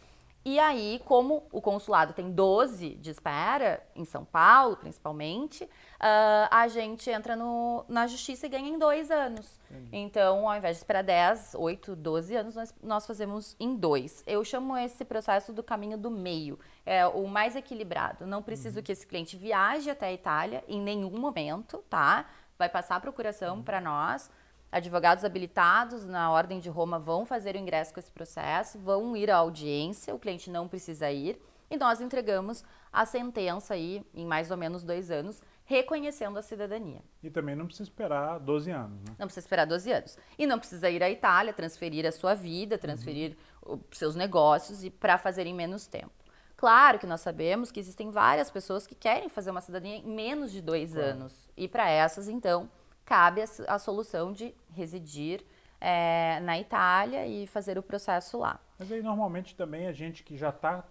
Speaker 1: E aí, como o consulado tem 12 de espera, em São Paulo principalmente, uh, a gente entra no, na justiça e ganha em dois anos. Entendi. Então, ao invés de esperar 10, 8, 12 anos, nós, nós fazemos em dois. Eu chamo esse processo do caminho do meio, é o mais equilibrado. Não preciso uhum. que esse cliente viaje até a Itália em nenhum momento, tá? Vai passar a procuração uhum. para nós. Advogados habilitados na Ordem de Roma vão fazer o ingresso com esse processo, vão ir à audiência, o cliente não precisa ir. E nós entregamos a sentença aí em mais ou menos dois anos, reconhecendo a cidadania.
Speaker 2: E também não precisa esperar 12 anos, né?
Speaker 1: Não precisa esperar 12 anos. E não precisa ir à Itália, transferir a sua vida, transferir uhum. os seus negócios e para fazer em menos tempo. Claro que nós sabemos que existem várias pessoas que querem fazer uma cidadania em menos de dois claro. anos. E para essas, então, cabe a, a solução de residir é, na Itália e fazer o processo lá.
Speaker 2: Mas aí normalmente também a gente que já está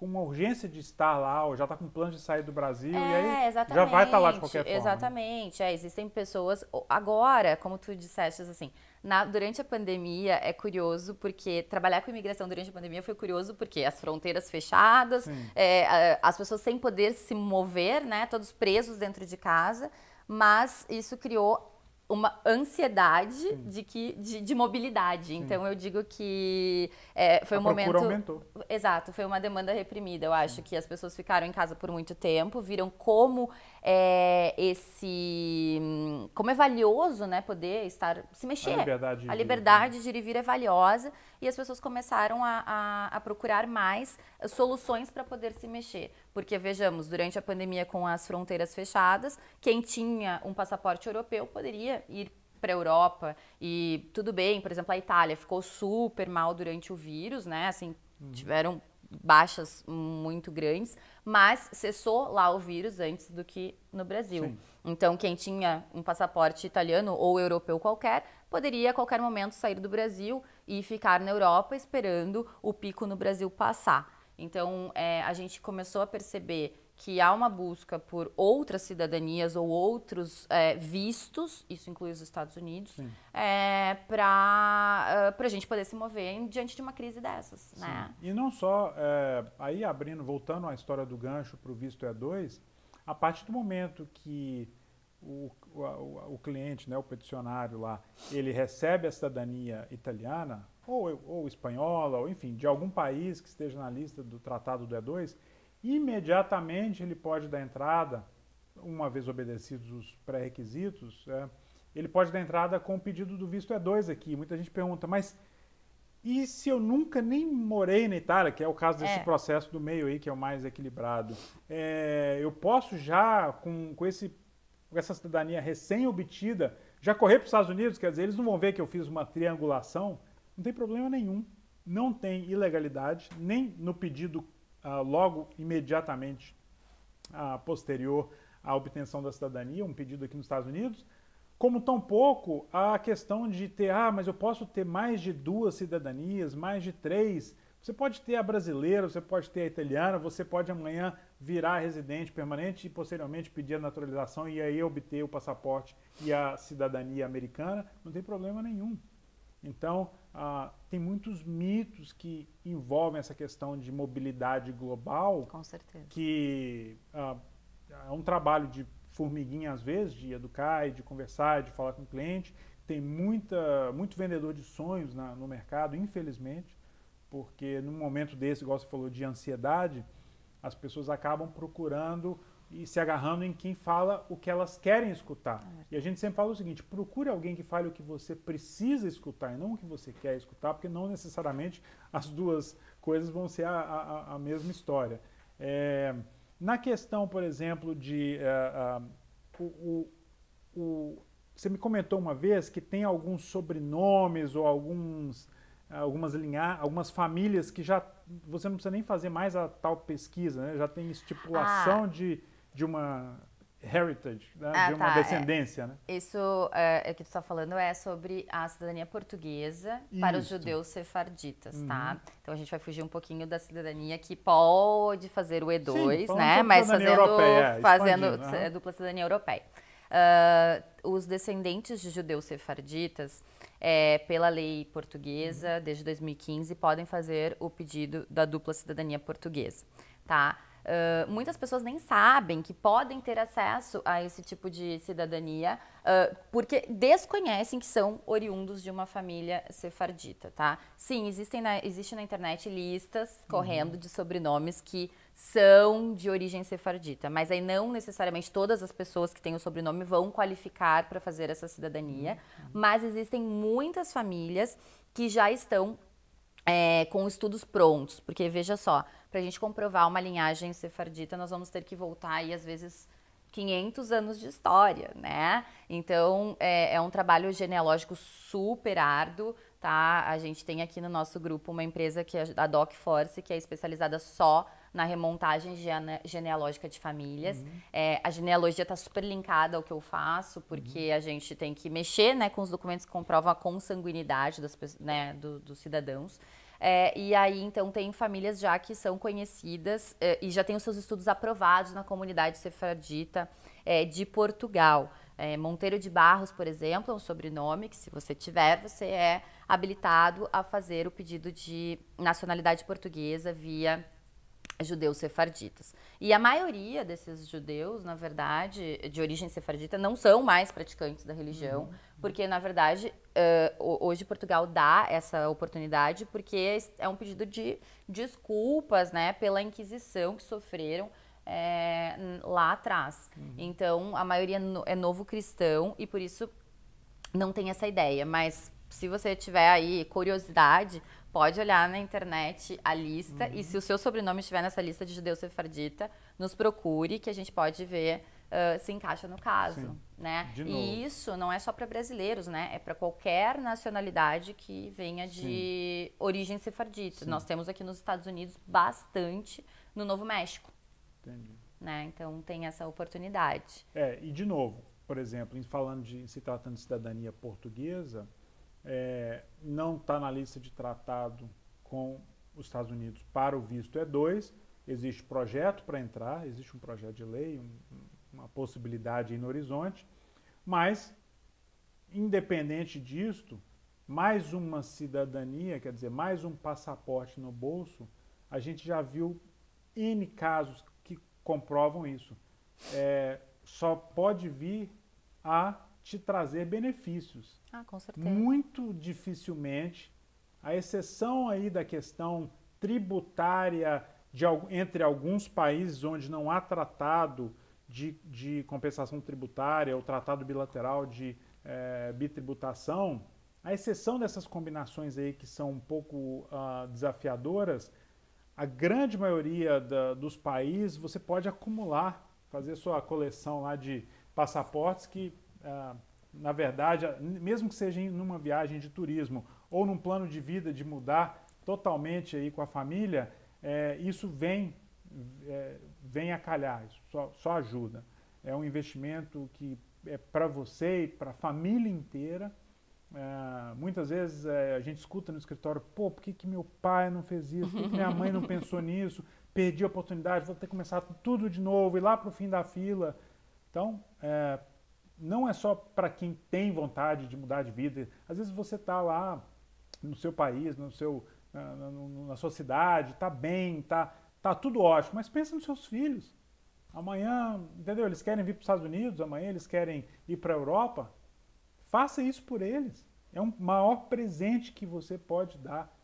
Speaker 2: com uma urgência de estar lá, ou já está com plano de sair do Brasil, é, e aí é, já vai estar tá lá de qualquer forma. Né?
Speaker 1: Exatamente. É, existem pessoas. Agora, como tu disseste, assim, na, durante a pandemia é curioso, porque trabalhar com imigração durante a pandemia foi curioso, porque as fronteiras fechadas, é, as pessoas sem poder se mover, né? Todos presos dentro de casa mas isso criou uma ansiedade Sim. de, que, de, de mobilidade. Sim. Então eu digo que é, foi a um momento. Aumentou. Exato, foi uma demanda reprimida. Eu acho Sim. que as pessoas ficaram em casa por muito tempo, viram como é, esse. Hum, como é valioso, né? Poder estar. se mexer. A liberdade, a liberdade de ir e vir é valiosa e as pessoas começaram a, a, a procurar mais soluções para poder se mexer. Porque, vejamos, durante a pandemia, com as fronteiras fechadas, quem tinha um passaporte europeu poderia ir para a Europa e tudo bem, por exemplo, a Itália ficou super mal durante o vírus, né? Assim, hum. tiveram baixas muito grandes, mas cessou lá o vírus antes do que no Brasil. Sim. Então, quem tinha um passaporte italiano ou europeu qualquer, poderia a qualquer momento sair do Brasil e ficar na Europa esperando o pico no Brasil passar. Então, é, a gente começou a perceber que há uma busca por outras cidadanias ou outros é, vistos, isso inclui os Estados Unidos, é, para uh, ah, a gente poder se mover em, diante de uma crise dessas. Né?
Speaker 2: E não só, é, aí abrindo, voltando à história do gancho para o visto E2, a partir do momento que o, o, o, cliente, né, o peticionário lá, ele recebe a cidadania italiana, ou, ou espanhola, ou enfim, de algum país que esteja na lista do Tratado do E2, imediatamente ele pode dar entrada, uma vez obedecidos os pré-requisitos, é, ele pode dar entrada com o pedido do visto E2 aqui. Muita gente pergunta, mas e se eu nunca nem morei na Itália, que é o caso desse é. processo do meio aí, que é o mais equilibrado, é, eu posso já, com, com, esse, com essa cidadania recém-obtida, já correr para os Estados Unidos? Quer dizer, eles não vão ver que eu fiz uma triangulação? Não tem problema nenhum. Não tem ilegalidade, nem no pedido ah, logo imediatamente posterior à obtenção da cidadania, um pedido aqui nos Estados Unidos, como tampouco a questão de ter, ah, mas eu posso ter mais de duas cidadanias, mais de três. Você pode ter a brasileira, você pode ter a italiana, você pode amanhã virar residente permanente e posteriormente pedir a naturalização e aí obter o passaporte e a cidadania americana, não tem problema nenhum. Então, ah, tem muitos mitos que envolvem essa questão de mobilidade global. Com certeza. Que ah, é um trabalho de formiguinha às vezes, de educar e de conversar, de falar com o cliente. Tem muita, muito vendedor de sonhos na, no mercado, infelizmente, porque num momento desse, igual você falou, de ansiedade, as pessoas acabam procurando e se agarrando em quem fala o que elas querem escutar. É e a gente sempre fala o seguinte: procure alguém que fale o que você precisa escutar e não o que você quer escutar, porque não necessariamente as duas coisas vão ser a, a, a mesma história. É, na questão, por exemplo, de. Uh, uh, o, o, o, você me comentou uma vez que tem alguns sobrenomes ou alguns é, algumas linhar, algumas famílias que já você não precisa nem fazer mais a tal pesquisa, né? Já tem ah, estipulação ah. de de uma heritage, né? ah, de uma tá, é. descendência. Né?
Speaker 1: Isso é, é que tu está falando é sobre a cidadania portuguesa Isso. para os judeus sefarditas, tá? uhum. tá? Então a gente vai fugir um pouquinho da cidadania que pode fazer o E2, Sim, né? Mas fazendo, europeia, é, fazendo uhum. dupla cidadania europeia. Uh, os descendentes de judeus sefarditas, é, pela lei portuguesa, uhum. desde 2015, podem fazer o pedido da dupla cidadania portuguesa, tá? Ah, muitas pessoas nem sabem que podem ter acesso a esse tipo de cidadania, uh, porque desconhecem que são oriundos de uma família sefardita, tá? Sim, existem na, existe na internet listas uhum. correndo uhum. de sobrenomes que são de origem sefardita, mas aí não necessariamente todas as pessoas que têm o sobrenome vão qualificar para fazer essa cidadania, uhum. mas existem muitas famílias que já estão é, com estudos prontos, porque veja só, para a gente comprovar uma linhagem sefardita, nós vamos ter que voltar aí, às vezes, 500 anos de história, né? Então, é, é um trabalho genealógico super árduo, tá? A gente tem aqui no nosso grupo uma empresa que é a Doc Force, que é especializada só na remontagem gene genealógica de famílias. Uhum. É, a genealogia está super linkada ao que eu faço, porque uhum. a gente tem que mexer né, com os documentos que comprovam a consanguinidade das, né, do, dos cidadãos. É, e aí, então, tem famílias já que são conhecidas é, e já têm os seus estudos aprovados na comunidade sefardita é, de Portugal. É, Monteiro de Barros, por exemplo, é um sobrenome que, se você tiver, você é habilitado a fazer o pedido de nacionalidade portuguesa via judeus sefarditas. E a maioria desses judeus, na verdade, de origem sefardita, não são mais praticantes da religião, uhum. porque, na verdade, uh, hoje Portugal dá essa oportunidade porque é um pedido de desculpas né, pela Inquisição que sofreram é, lá atrás. Uhum. Então, a maioria é novo cristão e por isso não tem essa ideia, mas se você tiver aí curiosidade, Pode olhar na internet a lista uhum. e se o seu sobrenome estiver nessa lista de judeu sefardita, nos procure que a gente pode ver uh, se encaixa no caso, Sim. né? E isso não é só para brasileiros, né? É para qualquer nacionalidade que venha de Sim. origem sefardita. Sim. Nós temos aqui nos Estados Unidos bastante, no Novo México. Entendi. Né? Então tem essa oportunidade.
Speaker 2: É, e de novo, por exemplo, em falando de se tratando de cidadania portuguesa, é, não está na lista de tratado com os Estados Unidos para o visto E2. Existe projeto para entrar, existe um projeto de lei, um, uma possibilidade aí no horizonte, mas, independente disto, mais uma cidadania, quer dizer, mais um passaporte no bolso, a gente já viu N casos que comprovam isso. É, só pode vir a te trazer benefícios. Ah, com certeza. Muito dificilmente, a exceção aí da questão tributária de, entre alguns países onde não há tratado de, de compensação tributária ou tratado bilateral de é, bitributação, a exceção dessas combinações aí que são um pouco uh, desafiadoras, a grande maioria da, dos países você pode acumular, fazer sua coleção lá de passaportes que ah, na verdade, mesmo que seja em uma viagem de turismo ou num plano de vida de mudar totalmente aí com a família, é, isso vem, é, vem a calhar, só, só ajuda. É um investimento que é para você e para a família inteira. É, muitas vezes é, a gente escuta no escritório, pô, por que, que meu pai não fez isso? Por que, minha mãe não pensou nisso? Perdi a oportunidade, vou ter que começar tudo de novo, ir lá para o fim da fila. Então, é, não é só para quem tem vontade de mudar de vida. Às vezes você está lá no seu país, no seu, na, na, na sua cidade, está bem, está tá tudo ótimo, mas pensa nos seus filhos. Amanhã, entendeu? Eles querem vir para os Estados Unidos, amanhã eles querem ir para a Europa. Faça isso por eles. É o um maior presente que você pode dar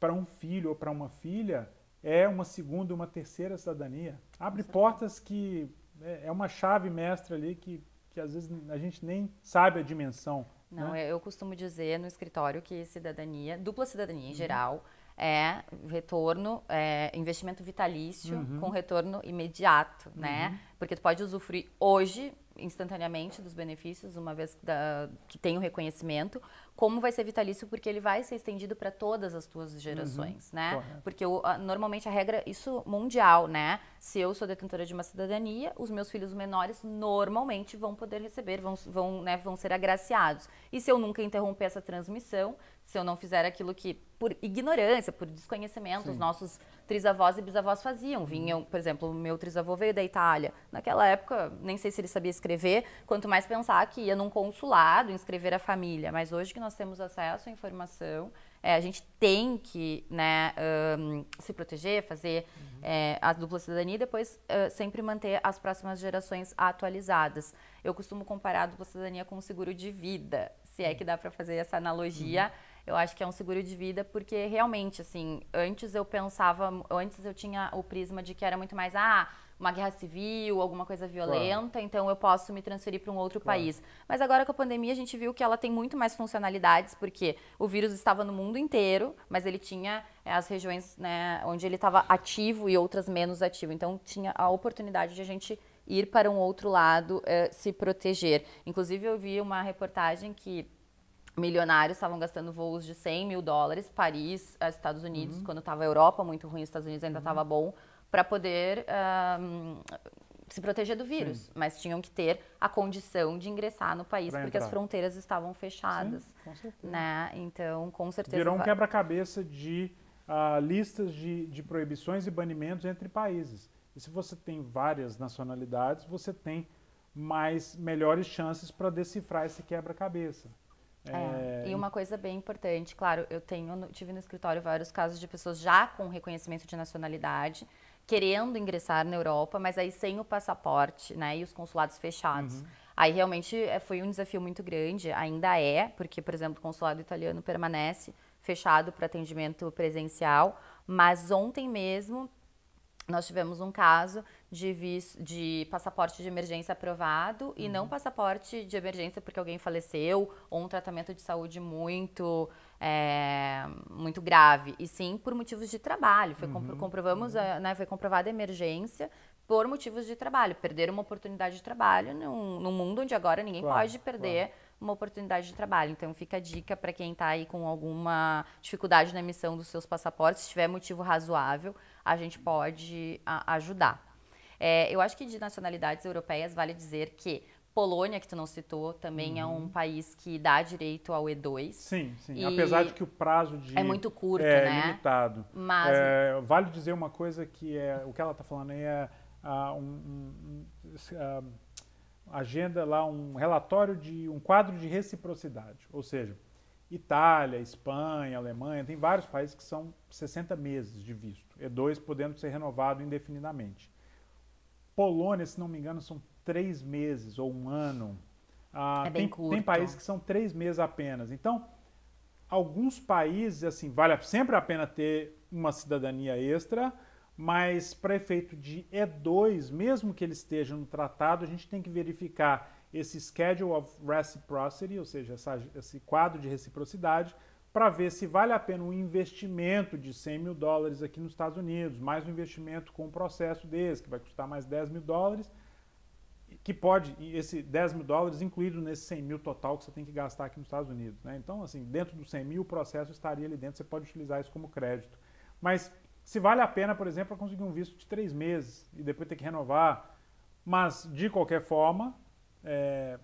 Speaker 2: para um filho ou para uma filha é uma segunda, uma terceira cidadania. Abre portas que é, é uma chave mestra ali que que às vezes a gente nem sabe a dimensão. Não, né?
Speaker 1: eu costumo dizer no escritório que cidadania, dupla cidadania em uhum. geral, é retorno, é investimento vitalício uhum. com retorno imediato, né? uhum. né? Porque tu pode usufruir hoje instantaneamente dos benefícios, uma vez da, que tem o reconhecimento, como vai ser vitalício, porque ele vai ser estendido para todas as tuas uhum. gerações, uhum, né? Correto. Porque normalmente a regra, isso mundial, né? Se eu sou detentora de uma cidadania, os meus filhos menores normalmente vão poder receber, vão, vão, né, vão ser agraciados. E se eu nunca interromper essa transmissão, se eu não fizer aquilo que, por ignorância, por desconhecimento, Sim. os nossos trisavós e bisavós faziam. Vinham, por exemplo, o meu trisavô veio da Itália. Naquela época, nem sei se ele sabia escrever, quanto mais pensar que ia num consulado, inscrever a família. Mas hoje que nós nós temos acesso à informação, é, a gente tem que né, um, se proteger, fazer uhum. é, a dupla cidadania e depois uh, sempre manter as próximas gerações atualizadas. Eu costumo comparar a dupla cidadania com um seguro de vida, se é que dá para fazer essa analogia. Uhum. Eu acho que é um seguro de vida porque realmente, assim, antes eu pensava, antes eu tinha o prisma de que era muito mais, ah, uma guerra civil, alguma coisa violenta, claro. então eu posso me transferir para um outro claro. país. Mas agora com a pandemia a gente viu que ela tem muito mais funcionalidades, porque o vírus estava no mundo inteiro, mas ele tinha é, as regiões né, onde ele estava ativo e outras menos ativo. Então tinha a oportunidade de a gente ir para um outro lado é, se proteger. Inclusive eu vi uma reportagem que milionários estavam gastando voos de 100 mil dólares, Paris, eh, Estados Unidos, uhum. quando estava a Europa muito ruim, os Estados Unidos ainda estava uhum. bom, para poder um, se proteger do vírus, Sim. mas tinham que ter a condição de ingressar no país pra porque entrar. as fronteiras estavam fechadas, Sim, com certeza. né? Então, com certeza virou um
Speaker 2: quebra-cabeça de uh, listas de, de proibições e banimentos entre países. E se você tem várias nacionalidades, você tem mais melhores chances para decifrar esse quebra-cabeça. É, é, e uma
Speaker 1: coisa bem importante, claro, eu tenho tive no escritório vários casos de pessoas já com reconhecimento de nacionalidade, querendo ingressar na Europa, mas aí sem o passaporte, né, e os consulados fechados. Uhum. Aí realmente eh, foi um desafio muito grande, ainda é, porque, por exemplo, o consulado italiano permanece fechado para atendimento presencial, mas ontem mesmo nós tivemos um caso de, visto, de passaporte de emergência aprovado uhum. e não uhum. passaporte de emergência porque alguém faleceu ou um tratamento de saúde muito é, muito grave, e sim por motivos de trabalho. Foi, uhum. comprovamos, uhum. Eh, né, foi comprovada a emergência por motivos de trabalho. perder uma oportunidade de trabalho num, num mundo onde agora ninguém claro, pode perder claro. uma oportunidade de trabalho. Então fica a dica para quem está aí com alguma dificuldade na emissão dos seus passaportes, se tiver motivo razoável, a gente pode a, ajudar. É, eu acho que de nacionalidades europeias vale dizer que Polônia, que tu não citou, também uhum. é um uhum. país que dá direito ao E2. Sim, sim. E... Apesar de que o prazo de. É muito curto, é, né? É limitado. Mas. É,
Speaker 2: vale dizer uma coisa que é. O que ela está falando aí é. Uh, um, um, uh, agenda lá, um relatório de. um quadro de reciprocidade. Ou seja, Itália, Espanha, Alemanha, tem vários países que são 60 meses de visto. E2 podendo ser renovado indefinidamente. Polônia, se não me engano, são três meses ou um ano. Ah, é tem, tem, países que são três meses apenas. Então, alguns países, assim, vale sempre a pena ter uma cidadania extra, mas para efeito de E2, mesmo que ele esteja no tratado, a gente tem que verificar esse Schedule of Reciprocity, ou seja, essa, esse quadro de reciprocidade, para ver se vale a pena um investimento de 100 mil dólares aqui nos Estados Unidos, mais um investimento com um processo desse, que vai custar mais 10 mil dólares, que pode, esse 10 mil dólares incluído nesse 100 mil total que você tem que gastar aqui nos Estados Unidos. Né? Então, assim, dentro dos 100 mil, o processo estaria ali dentro, você pode utilizar isso como crédito. Mas se vale a pena, por exemplo, conseguir um visto de três meses e depois ter que renovar, mas de qualquer forma, é,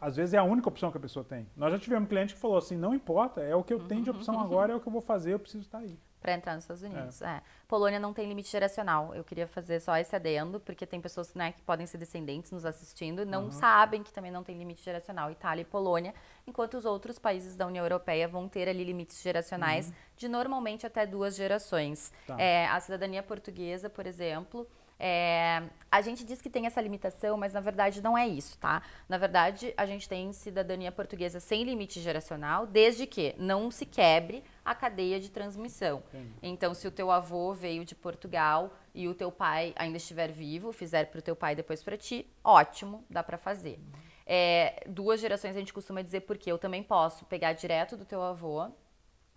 Speaker 2: às vezes é a única opção que a pessoa tem. Nós já tivemos um cliente que falou assim, não importa, é o que eu tenho de uhum, opção uhum. agora, é o que eu vou fazer, eu preciso estar aí. Para entrar nos Estados Unidos. É.
Speaker 1: É. Polônia não tem limite geracional. Eu queria fazer só esse adendo, porque tem pessoas né, que podem ser descendentes nos assistindo e não uhum. sabem que também não tem limite geracional. Itália e Polônia, enquanto os outros países da União Europeia vão ter ali limites geracionais uhum. de normalmente até duas gerações. Tá. É, a cidadania portuguesa, por exemplo. É, a gente diz que tem essa limitação, mas na verdade não é isso, tá? Na verdade, a gente tem cidadania portuguesa sem limite geracional, desde que não se quebre a cadeia de transmissão. Então, se o teu avô veio de Portugal e o teu pai ainda estiver vivo, fizer para o teu pai depois para ti, ótimo, dá para fazer. Uhum. É, duas gerações a gente costuma dizer porque eu também posso pegar direto do teu avô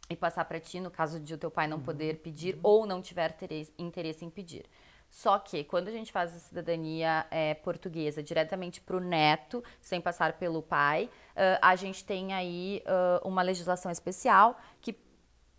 Speaker 1: e passar para ti no caso de o teu pai não uhum. poder pedir uhum. ou não tiver interesse, interesse em pedir. Só que quando a gente faz a cidadania é, portuguesa diretamente para o neto, sem passar pelo pai, uh, a gente tem aí uh, uma legislação especial que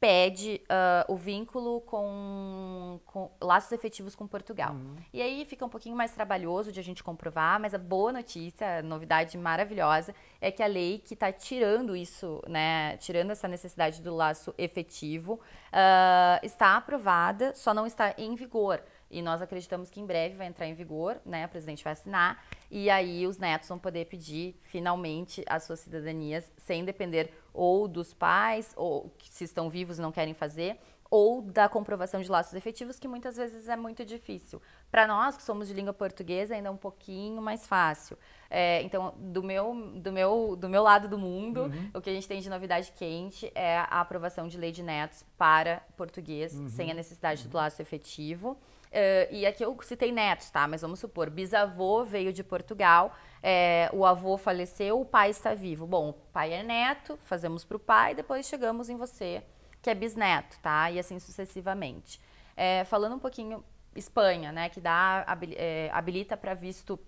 Speaker 1: pede uh, o vínculo com, com, laços efetivos com Portugal. Uhum. E aí fica um pouquinho mais trabalhoso de a gente comprovar, mas a boa notícia, a novidade maravilhosa, é que a lei que está tirando isso, né, tirando essa necessidade do laço efetivo, uh, está aprovada, só não está em vigor. E nós acreditamos que em breve vai entrar em vigor, né? O presidente vai assinar. E aí os netos vão poder pedir, finalmente, as suas cidadanias, sem depender ou dos pais, ou se estão vivos e não querem fazer, ou da comprovação de laços efetivos, que muitas vezes é muito difícil. Para nós que somos de língua portuguesa ainda é um pouquinho mais fácil. É, então, do meu, do, meu, do meu lado do mundo, uhum. o que a gente tem de novidade quente é a aprovação de lei de netos para português, uhum. sem a necessidade uhum. do laço efetivo. Uh, e aqui eu citei netos, tá? Mas vamos supor, bisavô veio de Portugal, é, o avô faleceu, o pai está vivo. Bom, o pai é neto, fazemos para o pai, depois chegamos em você, que é bisneto, tá? E assim sucessivamente. É, falando um pouquinho Espanha, né, que dá, é, habilita para visto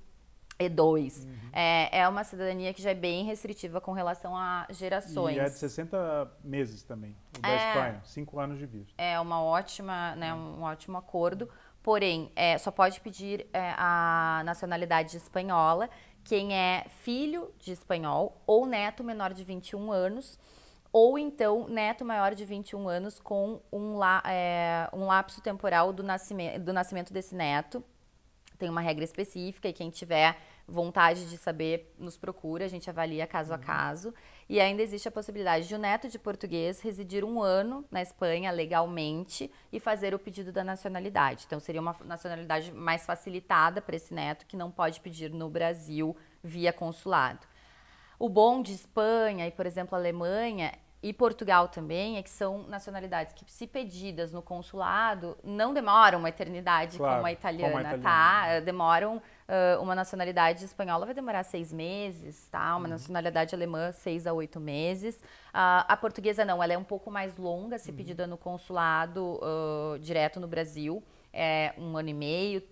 Speaker 2: E2. Uhum.
Speaker 1: É, é uma cidadania que já é bem restritiva com relação a gerações. E é de
Speaker 2: 60 meses também, da é, Espanha, 5 anos de visto.
Speaker 1: É uma ótima, né, uhum. um ótimo acordo, porém, é, só pode pedir é, a nacionalidade espanhola quem é filho de espanhol ou neto menor de 21 anos, ou então neto maior de 21 anos com um, la, é, um lapso temporal do nascimento, do nascimento desse neto. Tem uma regra específica e quem tiver vontade de saber nos procura, a gente avalia caso a uhum. caso. E ainda existe a possibilidade de o um neto de português residir um ano na Espanha legalmente e fazer o pedido da nacionalidade. Então seria uma nacionalidade mais facilitada para esse neto que não pode pedir no Brasil via consulado. O bom de Espanha e, por exemplo, Alemanha e Portugal também é que são nacionalidades que, se pedidas no consulado, não demoram uma eternidade claro, como a italiana, como a italiana. tá? Demoram uh, uma nacionalidade espanhola vai demorar seis meses, tá? Uma uhum. nacionalidade alemã seis a oito meses. Uh, a portuguesa não, ela é um pouco mais longa, se uhum. pedida no consulado uh, direto no Brasil, é um ano e meio,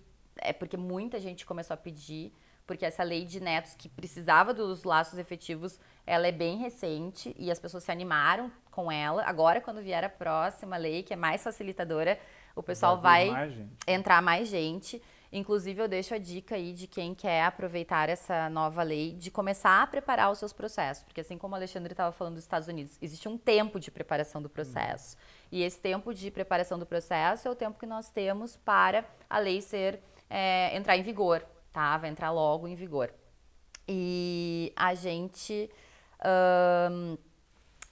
Speaker 1: é porque muita gente começou a pedir porque essa lei de netos que precisava dos laços efetivos, ela é bem recente e as pessoas se animaram com ela. Agora, quando vier a próxima lei, que é mais facilitadora, o pessoal vai, vai mais entrar mais gente. Inclusive, eu deixo a dica aí de quem quer aproveitar essa nova lei de começar a preparar os seus processos. Porque, assim como o Alexandre estava falando dos Estados Unidos, existe um tempo de preparação do processo. Hum. E esse tempo de preparação do processo é o tempo que nós temos para a lei ser é, entrar em vigor tá? Vai entrar logo em vigor. E a gente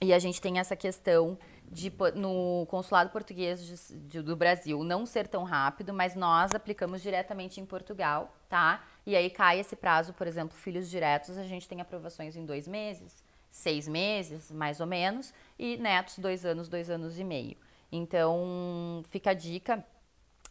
Speaker 1: e a gente tem essa questão de, no consulado português de, de, do Brasil não ser tão rápido, mas nós aplicamos diretamente em Portugal, tá? E aí cai esse prazo, por exemplo, filhos diretos, a gente tem aprovações em dois meses, seis meses, mais ou menos, e netos dois anos, dois anos e meio. Então, fica a dica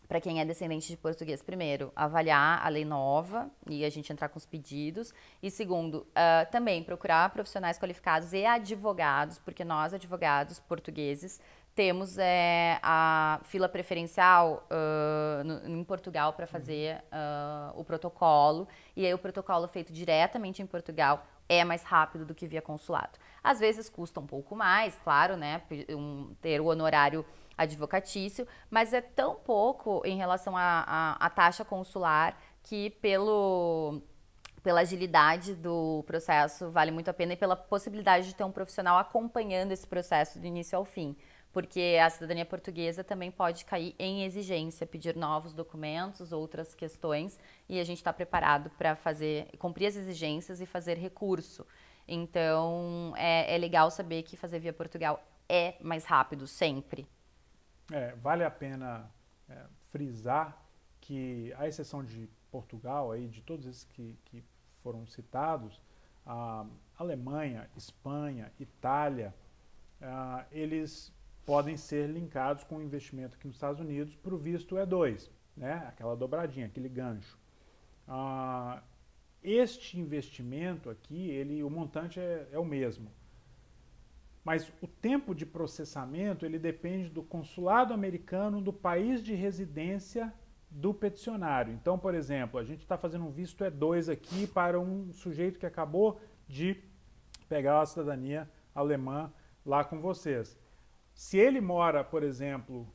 Speaker 1: para quem é descendente de português, primeiro, avaliar a lei nova e a gente entrar com os pedidos. E segundo, uh, também procurar profissionais qualificados e advogados, porque nós, advogados portugueses, temos é, a fila preferencial uh, no, em Portugal para fazer uh, o protocolo. E aí, o protocolo feito diretamente em Portugal é mais rápido do que via consulado. Às vezes custa um pouco mais, claro, né? Um, ter o honorário advocatício, mas é tão pouco em relação à taxa consular que pelo pela agilidade do processo vale muito a pena e pela possibilidade de ter um profissional acompanhando esse processo do início ao fim, porque a cidadania portuguesa também pode cair em exigência, pedir novos documentos, outras questões, e a gente está preparado para fazer cumprir as exigências e fazer recurso. Então é, é legal saber que fazer via Portugal é mais rápido sempre.
Speaker 2: É, vale a pena é, frisar que, à exceção de Portugal, aí, de todos esses que, que foram citados, a Alemanha, Espanha, Itália, é, eles podem ser linkados com o investimento aqui nos Estados Unidos para o visto E2, é né? aquela dobradinha, aquele gancho. Ah, este investimento aqui, ele, o montante é, é o mesmo, mas o tempo de processamento ele depende do consulado americano do país de residência do peticionário. Então, por exemplo, a gente está fazendo um visto E2 aqui para um sujeito que acabou de pegar a cidadania alemã lá com vocês. Se ele mora, por exemplo,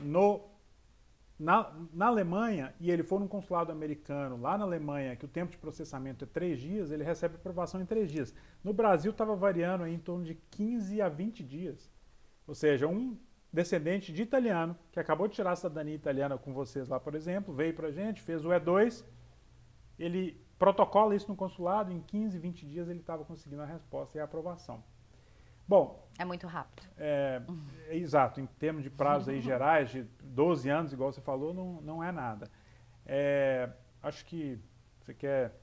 Speaker 2: no na, na Alemanha e ele for num consulado americano lá na Alemanha, que o tempo de processamento é três dias, ele recebe aprovação em três dias. No Brasil estava variando em torno de 15 a 20 dias. Ou seja, um descendente de italiano que acabou de tirar a cidadania italiana com vocês lá, por exemplo, veio para a gente, fez o E2, ele protocola isso no consulado, em 15, 20 dias ele estava conseguindo a resposta e a aprovação. Bom.
Speaker 1: É muito rápido.
Speaker 2: É, é exato. Em termos de prazos aí gerais, de 12 anos, igual você falou, não, não é nada. É, acho que você quer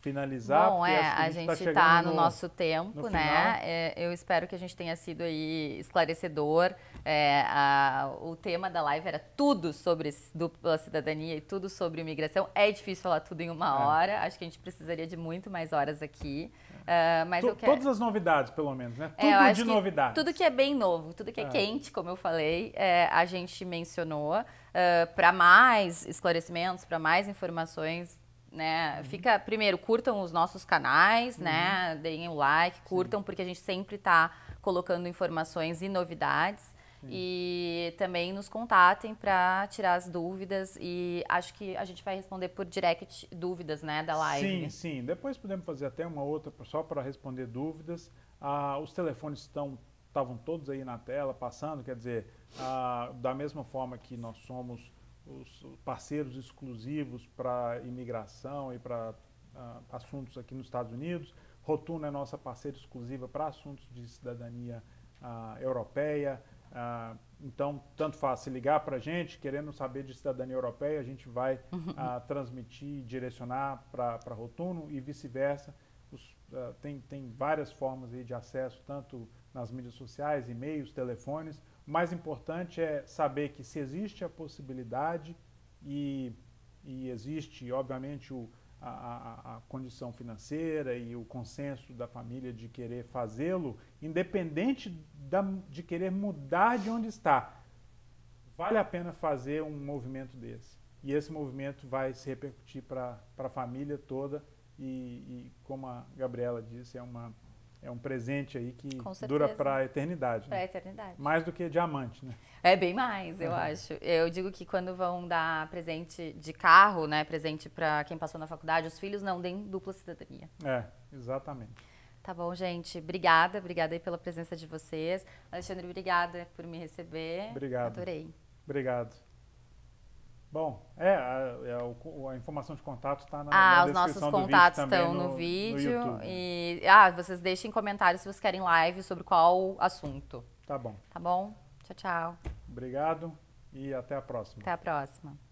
Speaker 2: finalizar. Bom, é, a gente está tá, tá no, no, nosso tempo, no né?
Speaker 1: É, eu espero que a gente tenha sido aí esclarecedor. É, a, o tema da live era tudo sobre dupla cidadania e tudo sobre imigração. É difícil falar tudo em uma é. hora. Acho que a gente precisaria de muito mais horas aqui. Uh, mas quero... Todas as
Speaker 2: novidades, pelo menos, né? É, tudo é, de novidades. Tudo
Speaker 1: que é bem novo, tudo que é, é. quente, como eu falei, é, a gente mencionou. Uh, é, para mais esclarecimentos, para mais informações, né? Uhum. Fica, primeiro, curtam os nossos canais, né? uhum. né? Deem o um like, curtam, Sim. porque a gente sempre está colocando informações e novidades. Sim. E hum. também nos contatem para tirar as dúvidas e acho que a gente vai responder por direct dúvidas, né, da live. Sim,
Speaker 2: sim. Depois podemos fazer até uma outra só para responder dúvidas. Ah, os telefones estão estavam todos aí na tela passando, quer dizer, ah, da mesma forma que nós somos os parceiros exclusivos para imigração e para ah, assuntos aqui nos Estados Unidos, Rotuna é nossa parceira exclusiva para assuntos de cidadania ah, europeia. Ah, então, tanto faz se ligar para a gente, querendo saber de cidadania europeia, a gente vai uhum. ah, transmitir, direcionar para Rotuno e vice-versa. Ah, tem, tem várias formas aí de acesso, tanto nas mídias sociais, e-mails, telefones. O mais importante é saber que se existe a possibilidade e, e existe, obviamente, o, a, a, condição financeira e o consenso da família de querer fazê-lo, independente da, de querer mudar de onde está, vale a pena fazer um movimento desse. E esse movimento vai se repercutir para a família toda e, e, como a Gabriela disse, é, uma, é um presente aí que dura para a eternidade. Né? Para a eternidade. Mais do que diamante, né?
Speaker 1: É bem mais, eu uhum. acho. Eu digo que quando vão dar presente de carro, né, presente para quem passou na faculdade, os filhos não dêem dupla cidadania.
Speaker 2: É, exatamente.
Speaker 1: Tá bom, gente. Obrigada, obrigada aí pela presença de vocês. Alexandre, obrigada por me receber. Obrigado. Adorei.
Speaker 2: Obrigado. Bom, é, a, a, é, a, informação de contato está na, ah, na descrição Ah, os nossos contatos vídeo, estão no, no vídeo. No e
Speaker 1: ah, vocês deixem comentários se vocês querem live sobre qual assunto. Tá bom. Tá bom? Tchau, tchau.
Speaker 2: Obrigado e até a próxima. Até a
Speaker 1: próxima.